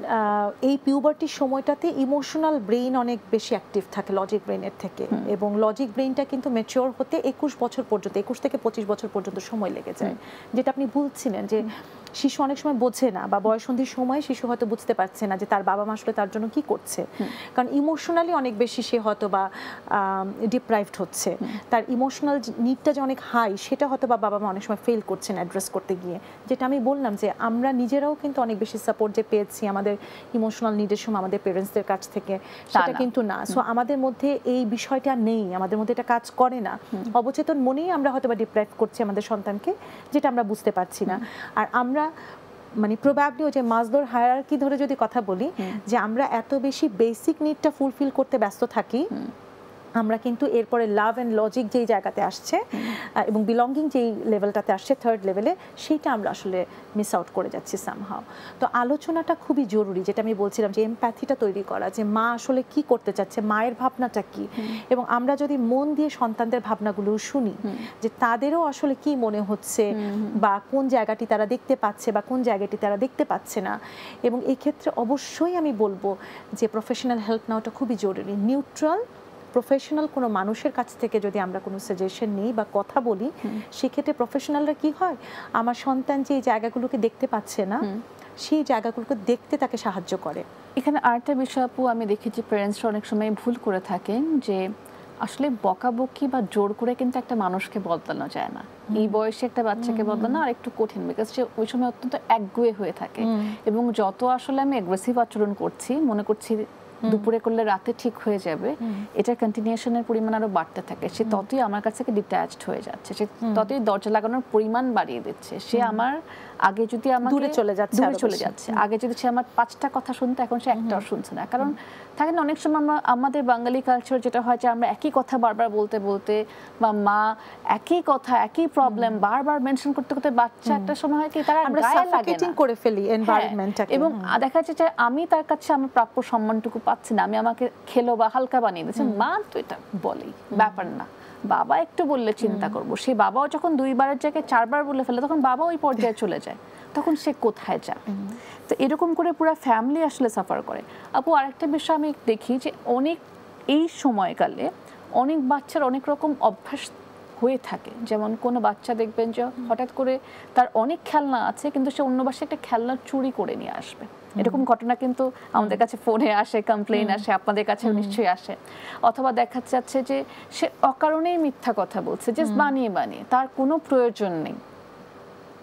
এই পিউবার্টির সময়টাতে ইমোশনাল ব্রেইন অনেক বেশি অ্যাক্টিভ থাকে লজিক ব্রেইনের থেকে এবং লজিক ব্রেইনটা কিন্তু ম্যাচিওর হতে একুশ বছর পর্যন্ত একুশ থেকে পঁচিশ বছর পর্যন্ত সময় লেগে যায় যেটা আপনি বলছিলেন যে শিশু অনেক সময় বোঝে না বা বয়সন্ধির সময় শিশু হয়তো বুঝতে পারছে না যে তার বাবা মা আসলে তার জন্য কি করছে কারণ ইমোশনালি অনেক বেশি সে হয়তো বা ডিপ্রাইভড হচ্ছে তার ইমোশনাল নিডটা যে অনেক হাই সেটা হয়তো বা বাবা মা অনেক সময় ফেল করছেন অ্যাড্রেস করতে গিয়ে যেটা আমি বললাম যে আমরা নিজের নিজেরাও কিন্তু অনেক বেশি সাপোর্ট যে পেয়েছি আমাদের ইমোশনাল নিডের সময় আমাদের পেরেন্টসদের কাছ থেকে সেটা কিন্তু না সো আমাদের মধ্যে এই বিষয়টা নেই আমাদের মধ্যে এটা কাজ করে না অবচেতন মনেই আমরা হয়তো বা ডিপ্রাইভ করছি আমাদের সন্তানকে যেটা আমরা বুঝতে পারছি না আর আমরা মানে ওই যে মাসদোর হায়ারার্কি ধরে যদি কথা বলি যে আমরা এত বেশি বেসিক নিডটা ফুলফিল করতে ব্যস্ত থাকি আমরা কিন্তু এরপরে লাভ অ্যান্ড লজিক যেই জায়গাতে আসছে এবং বিলঙ্গিং যেই লেভেলটাতে আসছে থার্ড লেভেলে সেইটা আমরা আসলে মিস আউট করে যাচ্ছি সামহাও তো আলোচনাটা খুবই জরুরি যেটা আমি বলছিলাম যে এমপ্যাথিটা তৈরি করা যে মা আসলে কি করতে চাচ্ছে মায়ের ভাবনাটা কি এবং আমরা যদি মন দিয়ে সন্তানদের ভাবনাগুলো শুনি যে তাদেরও আসলে কি মনে হচ্ছে বা কোন জায়গাটি তারা দেখতে পাচ্ছে বা কোন জায়গাটি তারা দেখতে পাচ্ছে না এবং এক্ষেত্রে অবশ্যই আমি বলবো যে প্রফেশনাল হেল্প নেওয়াটা খুবই জরুরি নিউট্রাল প্রফেশনাল কোনো মানুষের কাছ থেকে যদি আমরা কোনো সাজেশন নিই বা কথা বলি সেক্ষেত্রে প্রফেশনালরা কি হয় আমার সন্তান যে এই জায়গাগুলোকে দেখতে পাচ্ছে না সেই জায়গাগুলোকে দেখতে তাকে সাহায্য করে এখানে আরেকটা বিষয় আপু আমি দেখেছি প্যারেন্টসরা অনেক সময় ভুল করে থাকেন যে আসলে বকাবকি বা জোর করে কিন্তু একটা মানুষকে বদলানো যায় না এই বয়সে একটা বাচ্চাকে বদলানো আর একটু কঠিন বিকজ সে ওই সময় অত্যন্ত একগুয়ে হয়ে থাকে এবং যত আসলে আমি অ্যাগ্রেসিভ আচরণ করছি মনে করছি দুপুরে করলে রাতে ঠিক হয়ে যাবে এটা কন্টিনিউশনের পরিমাণ আরো বাড়তে থাকে সে ততই আমার কাছ থেকে ডিট্যাচড হয়ে যাচ্ছে সে ততই দরজা লাগানোর পরিমাণ বাড়িয়ে দিচ্ছে সে আমার আগে যদি আমার দূরে চলে যাচ্ছে চলে যাচ্ছে আগে যদি সে আমার পাঁচটা কথা শুনতো এখন সে একটাও শুনছে না কারণ থাকে না অনেক সময় আমরা আমাদের বাঙালি কালচার যেটা হয় যে আমরা একই কথা বারবার বলতে বলতে বা মা একই কথা একই প্রবলেম বারবার মেনশন করতে করতে বাচ্চা একটা সময় হয় কি তারা আমরা সাফোকেটিং করে ফেলি এনवायरमेंटটাকে হ্যাঁ, এবং দেখা যাচ্ছে যে আমি তার কাছে আমার প্রাপ্য সম্মানটুকু পাচ্ছি না আমি আমাকে খেলো বা হালকা বানিয়ে দিচ্ছি মা তো এটা বলি ব্যাপার না বাবা একটু বললে চিন্তা করব সেই বাবাও যখন দুইবারের জায়গায় চারবার বলে ফেলে তখন বাবা ওই পর্যায়ে চলে যায় তখন সে কোথায় যাবে তো এরকম করে পুরো ফ্যামিলি আসলে সাফার করে আপু আরেকটা বিষয় আমি দেখি যে অনেক এই সময়কালে অনেক বাচ্চার অনেক রকম অভ্যাস হয়ে থাকে যেমন কোনো বাচ্চা দেখবেন যে হঠাৎ করে তার অনেক খেলনা আছে কিন্তু সে অন্য বাসায় একটা খেলনা চুরি করে নিয়ে আসবে এরকম ঘটনা কিন্তু আমাদের কাছে ফোনে আসে কমপ্লেন আসে আপনাদের কাছে নিশ্চয়ই আসে অথবা দেখা যাচ্ছে যে সে অকারণেই মিথ্যা কথা বলছে যে বানিয়ে বানিয়ে তার কোনো প্রয়োজন নেই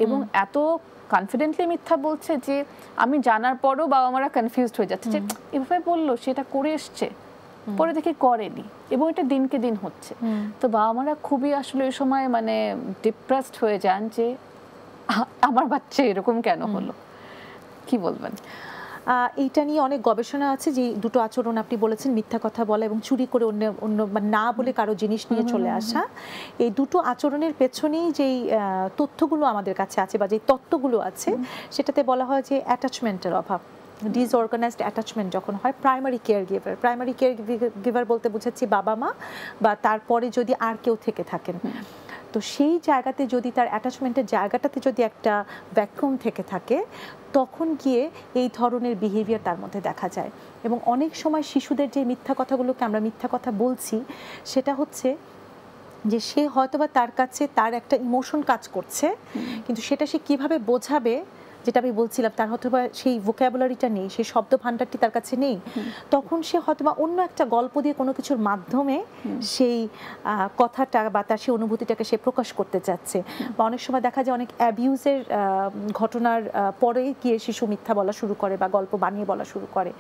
এবং এত কনফিডেন্টলি মিথ্যা বলছে যে আমি জানার পরও বাবা মারা কনফিউজড হয়ে যাচ্ছে যে এভাবে বললো সেটা করে এসছে পরে দেখি করেনি এবং এটা দিনকে দিন হচ্ছে তো বাবা মারা খুবই আসলে ওই সময় মানে ডিপ্রেসড হয়ে যান যে আমার বাচ্চা এরকম কেন হলো কি বলবেন এইটা নিয়ে অনেক গবেষণা আছে যে দুটো আচরণ আপনি বলেছেন মিথ্যা কথা বলা এবং চুরি করে অন্য অন্য না বলে কারো জিনিস নিয়ে চলে আসা এই দুটো আচরণের পেছনেই যেই তথ্যগুলো আমাদের কাছে আছে বা যেই তত্ত্বগুলো আছে সেটাতে বলা হয় যে অ্যাটাচমেন্টের অভাব ডিসঅর্গানাইজড অ্যাটাচমেন্ট যখন হয় primary caregiver primary caregiver বলতে বুঝাচ্ছি বাবা মা বা তারপরে যদি আর কেউ থেকে থাকেন তো সেই জায়গাতে যদি তার অ্যাটাচমেন্টের জায়গাটাতে যদি একটা ভ্যাকুম থেকে থাকে তখন গিয়ে এই ধরনের বিহেভিয়ার তার মধ্যে দেখা যায় এবং অনেক সময় শিশুদের যে মিথ্যা কথাগুলোকে আমরা মিথ্যা কথা বলছি সেটা হচ্ছে যে সে হয়তোবা তার কাছে তার একটা ইমোশন কাজ করছে কিন্তু সেটা সে কিভাবে বোঝাবে যেটা আমি বলছিলাম তার হয়তো বা সেই ভোকাবুলারিটা নেই সেই শব্দ ভান্ডারটি তার কাছে নেই তখন সে হয়তো বা অন্য একটা গল্প দিয়ে কোনো কিছুর মাধ্যমে সেই কথাটা বা তার সেই অনুভূতিটাকে সে প্রকাশ করতে চাচ্ছে বা অনেক সময় দেখা যায় অনেক অ্যাবিউজের ঘটনার পরে গিয়ে শিশু মিথ্যা বলা শুরু করে বা গল্প বানিয়ে বলা শুরু করে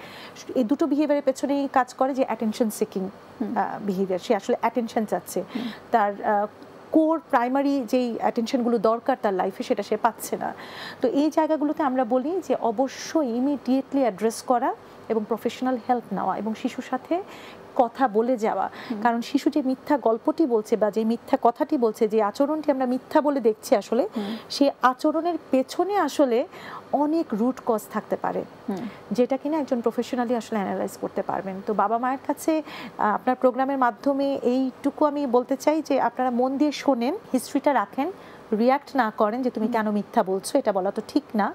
এই দুটো বিহেভিয়ারের পেছনেই কাজ করে যে অ্যাটেনশন সিকিং বিহেভিয়ার সে আসলে অ্যাটেনশন চাচ্ছে তার কোর প্রাইমারি যেই অ্যাটেনশনগুলো দরকার তার লাইফে সেটা সে পাচ্ছে না তো এই জায়গাগুলোতে আমরা বলি যে অবশ্যই ইমিডিয়েটলি অ্যাড্রেস করা এবং প্রফেশনাল হেল্প নেওয়া এবং শিশুর সাথে কথা বলে যাওয়া কারণ শিশু যে মিথ্যা গল্পটি বলছে বা যে মিথ্যা কথাটি বলছে যে আচরণটি আমরা মিথ্যা বলে দেখছি আসলে সে আচরণের পেছনে আসলে অনেক রুট কজ থাকতে পারে যেটা কিনা একজন প্রফেশনালি আসলে অ্যানালাইজ করতে পারবেন তো বাবা মায়ের কাছে আপনার প্রোগ্রামের মাধ্যমে এইটুকু আমি বলতে চাই যে আপনারা মন দিয়ে শোনেন হিস্ট্রিটা রাখেন রিয়াক্ট না করেন যে তুমি কেন মিথ্যা বলছো এটা বলা তো ঠিক না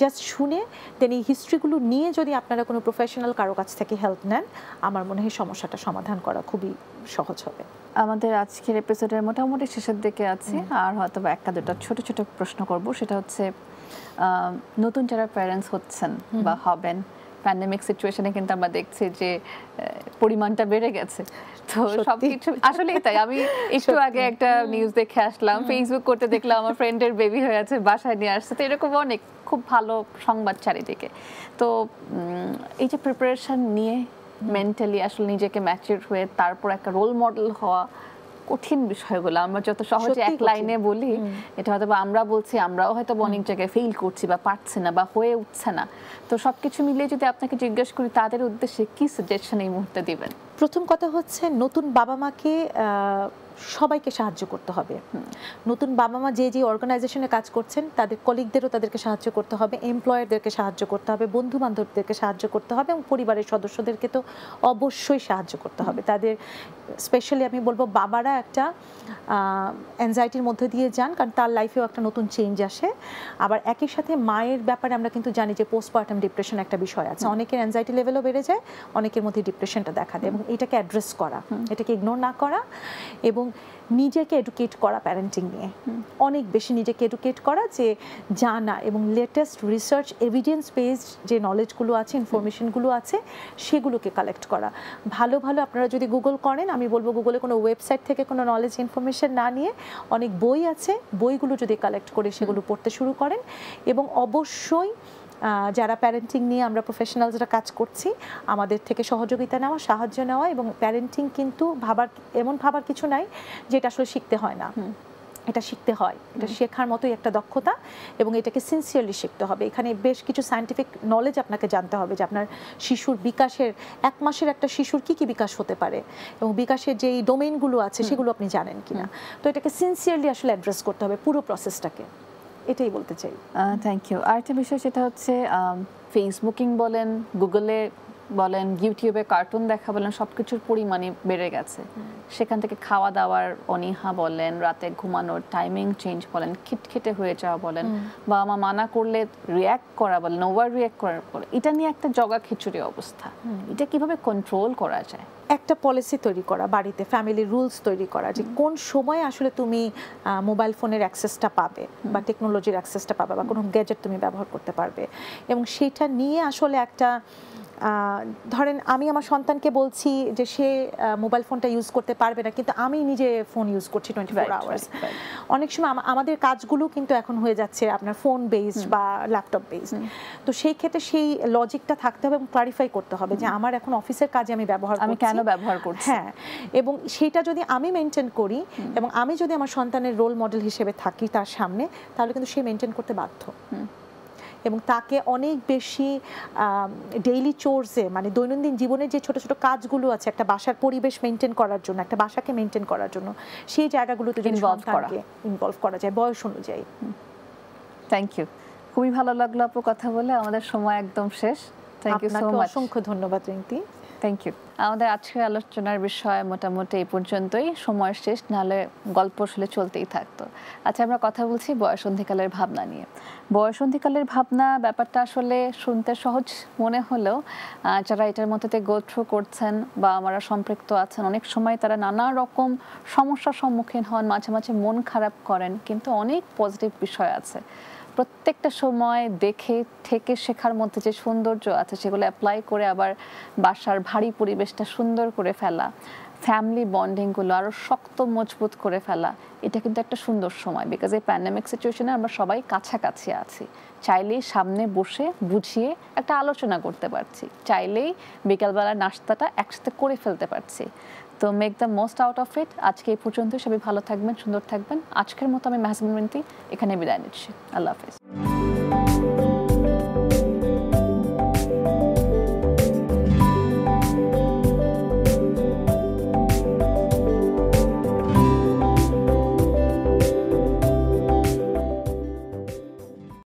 জাস্ট শুনে দেন এই হিস্ট্রিগুলো নিয়ে যদি আপনারা কোনো প্রফেশনাল কারো কাছ থেকে হেল্প নেন আমার মনে হয় সমস্যাটা সমাধান করা খুবই সহজ হবে আমাদের আজকের এপিসোডের মোটামুটি শেষের দিকে আছে আর হয়তো বা একটা দুটা ছোট ছোট প্রশ্ন করব সেটা হচ্ছে নতুন যারা প্যারেন্টস হচ্ছেন বা হবেন প্যান্ডেমিক সিচুয়েশনে কিন্তু আমরা দেখছি যে পরিমাণটা বেড়ে গেছে তো সবকিছু আসলেই তাই আমি একটু আগে একটা নিউজ দেখে আসলাম ফেসবুক করতে দেখলাম আমার ফ্রেন্ডের বেবি হয়ে আছে বাসায় নিয়ে আসছে তো এরকম অনেক খুব ভালো সংবাদ চারিদিকে তো এই যে প্রিপারেশন নিয়ে মেন্টালি আসলে নিজেকে ম্যাচিউর হয়ে তারপর একটা রোল মডেল হওয়া কঠিন বিষয়গুলো আমরা যত সহজে এক লাইনে বলি এটা হয়তো বা আমরা বলছি আমরাও হয়তো অনেক জায়গায় ফেল করছি বা পারছি না বা হয়ে উঠছে না তো সবকিছু মিলিয়ে যদি আপনাকে জিজ্ঞেস করি তাদের উদ্দেশ্যে কি সাজেশন এই মুহূর্তে দিবেন প্রথম কথা হচ্ছে নতুন বাবা মাকে সবাইকে সাহায্য করতে হবে নতুন বাবা মা যে যে অর্গানাইজেশনে কাজ করছেন তাদের কলিগদেরও তাদেরকে সাহায্য করতে হবে এমপ্লয়ারদেরকে সাহায্য করতে হবে বন্ধু বান্ধবদেরকে সাহায্য করতে হবে এবং পরিবারের সদস্যদেরকে তো অবশ্যই সাহায্য করতে হবে তাদের স্পেশালি আমি বলবো বাবারা একটা অ্যাংজাইটির মধ্যে দিয়ে যান কারণ তার লাইফেও একটা নতুন চেঞ্জ আসে আবার একই সাথে মায়ের ব্যাপারে আমরা কিন্তু জানি যে পোস্টপার্টাম ডিপ্রেশন একটা বিষয় আছে অনেকের অ্যাংজাইটি লেভেলও বেড়ে যায় অনেকের মধ্যে ডিপ্রেশনটা দেখা দেয় এবং এটাকে অ্যাড্রেস করা এটাকে ইগনোর না করা এবং নিজেকে এডুকেট করা প্যারেন্টিং নিয়ে অনেক বেশি নিজেকে এডুকেট করা যে জানা এবং লেটেস্ট রিসার্চ এভিডেন্স বেসড যে নলেজগুলো আছে ইনফরমেশনগুলো আছে সেগুলোকে কালেক্ট করা ভালো ভালো আপনারা যদি গুগল করেন আমি বলবো গুগলে কোনো ওয়েবসাইট থেকে কোনো নলেজ ইনফরমেশন না নিয়ে অনেক বই আছে বইগুলো যদি কালেক্ট করে সেগুলো পড়তে শুরু করেন এবং অবশ্যই যারা প্যারেন্টিং নিয়ে আমরা প্রফেশনালসরা কাজ করছি আমাদের থেকে সহযোগিতা নেওয়া সাহায্য নেওয়া এবং প্যারেন্টিং কিন্তু ভাবার এমন ভাবার কিছু নাই যেটা আসলে শিখতে হয় না এটা শিখতে হয় এটা শেখার মতোই একটা দক্ষতা এবং এটাকে সিনসিয়ারলি শিখতে হবে এখানে বেশ কিছু সায়েন্টিফিক নলেজ আপনাকে জানতে হবে যে আপনার শিশুর বিকাশের এক মাসের একটা শিশুর কি কি বিকাশ হতে পারে এবং বিকাশের যেই ডোমেইনগুলো আছে সেগুলো আপনি জানেন কি না তো এটাকে সিনসিয়ারলি আসলে অ্যাড্রেস করতে হবে পুরো প্রসেসটাকে এটাই বলতে চাই থ্যাংক ইউ আর একটা বিষয় সেটা হচ্ছে ফেসবুকিং বলেন গুগলে বলেন ইউটিউবে কার্টুন দেখা বলেন সব কিছুর বেড়ে গেছে সেখান থেকে খাওয়া দাওয়ার অনীহা বলেন রাতে ঘুমানোর টাইমিং চেঞ্জ বলেন খিটখিটে হয়ে যাওয়া বলেন বাবা মা মানা করলে রিয়াক্ট করা বলেন ওভার রিয়াক্ট করার পর এটা নিয়ে একটা জগা খিচুড়ি অবস্থা এটা কিভাবে কন্ট্রোল করা যায় একটা পলিসি তৈরি করা বাড়িতে ফ্যামিলি রুলস তৈরি করা যে কোন সময় আসলে তুমি মোবাইল ফোনের অ্যাক্সেসটা পাবে বা টেকনোলজির অ্যাক্সেসটা পাবে বা কোনো গ্যাজেট তুমি ব্যবহার করতে পারবে এবং সেটা নিয়ে আসলে একটা ধরেন আমি আমার সন্তানকে বলছি যে সে মোবাইল ফোনটা ইউজ করতে পারবে না কিন্তু আমি নিজে ফোন ইউজ করছি টোয়েন্টি ফোর আওয়ার্স অনেক সময় আমাদের কাজগুলো কিন্তু এখন হয়ে যাচ্ছে আপনার ফোন বেসড বা ল্যাপটপ বেসড তো সেই ক্ষেত্রে সেই লজিকটা থাকতে হবে এবং ক্লারিফাই করতে হবে যে আমার এখন অফিসের কাজে আমি ব্যবহার আমি কেন ব্যবহার করছি হ্যাঁ এবং সেটা যদি আমি মেনটেন করি এবং আমি যদি আমার সন্তানের রোল মডেল হিসেবে থাকি তার সামনে তাহলে কিন্তু সে মেনটেন করতে বাধ্য এবং তাকে অনেক বেশি ডেইলি চোর্সে মানে দৈনন্দিন জীবনের যে ছোট ছোট কাজগুলো আছে একটা বাসার পরিবেশ মেনটেন করার জন্য একটা বাসাকে মেনটেন করার জন্য সেই জায়গাগুলোতে ইনভলভ করা ইনভলভ করা যায় বয়স অনুযায়ী থ্যাংক ইউ খুবই ভালো লাগলো আপু কথা বলে আমাদের সময় একদম শেষ থ্যাংক ইউ সো মাচ অসংখ্য ধন্যবাদ রিঙ্কি থ্যাংক ইউ আমাদের আজকে আলোচনার বিষয় মোটামুটি এই পর্যন্তই সময় শেষ নাহলে গল্প আসলে চলতেই থাকতো আচ্ছা আমরা কথা বলছি বয়সন্ধিকালের ভাবনা নিয়ে বয়সন্ধিকালের ভাবনা ব্যাপারটা আসলে শুনতে সহজ মনে হলেও যারা এটার মধ্যে গোত্র করছেন বা আমরা সম্পৃক্ত আছেন অনেক সময় তারা নানা রকম সমস্যার সম্মুখীন হন মাঝে মাঝে মন খারাপ করেন কিন্তু অনেক পজিটিভ বিষয় আছে প্রত্যেকটা সময় দেখে থেকে শেখার মধ্যে যে সৌন্দর্য আছে সেগুলো অ্যাপ্লাই করে আবার বাসার ভারী পরিবেশটা সুন্দর করে ফেলা ফ্যামিলি বন্ডিংগুলো আরও শক্ত মজবুত করে ফেলা এটা কিন্তু একটা সুন্দর সময় বিকজ এই প্যান্ডামিক সিচুয়েশনে আমরা সবাই কাছাকাছি আছি চাইলেই সামনে বসে বুঝিয়ে একটা আলোচনা করতে পারছি চাইলেই বিকালবেলা নাস্তাটা একসাথে করে ফেলতে পারছি তো make the most out of it আজকে এই পর্যন্ত সবাই ভালো থাকবেন সুন্দর থাকবেন আজকের মতো আমি মেহসিন এখানে বিদায় নিচ্ছি আল্লাহ হাফিজ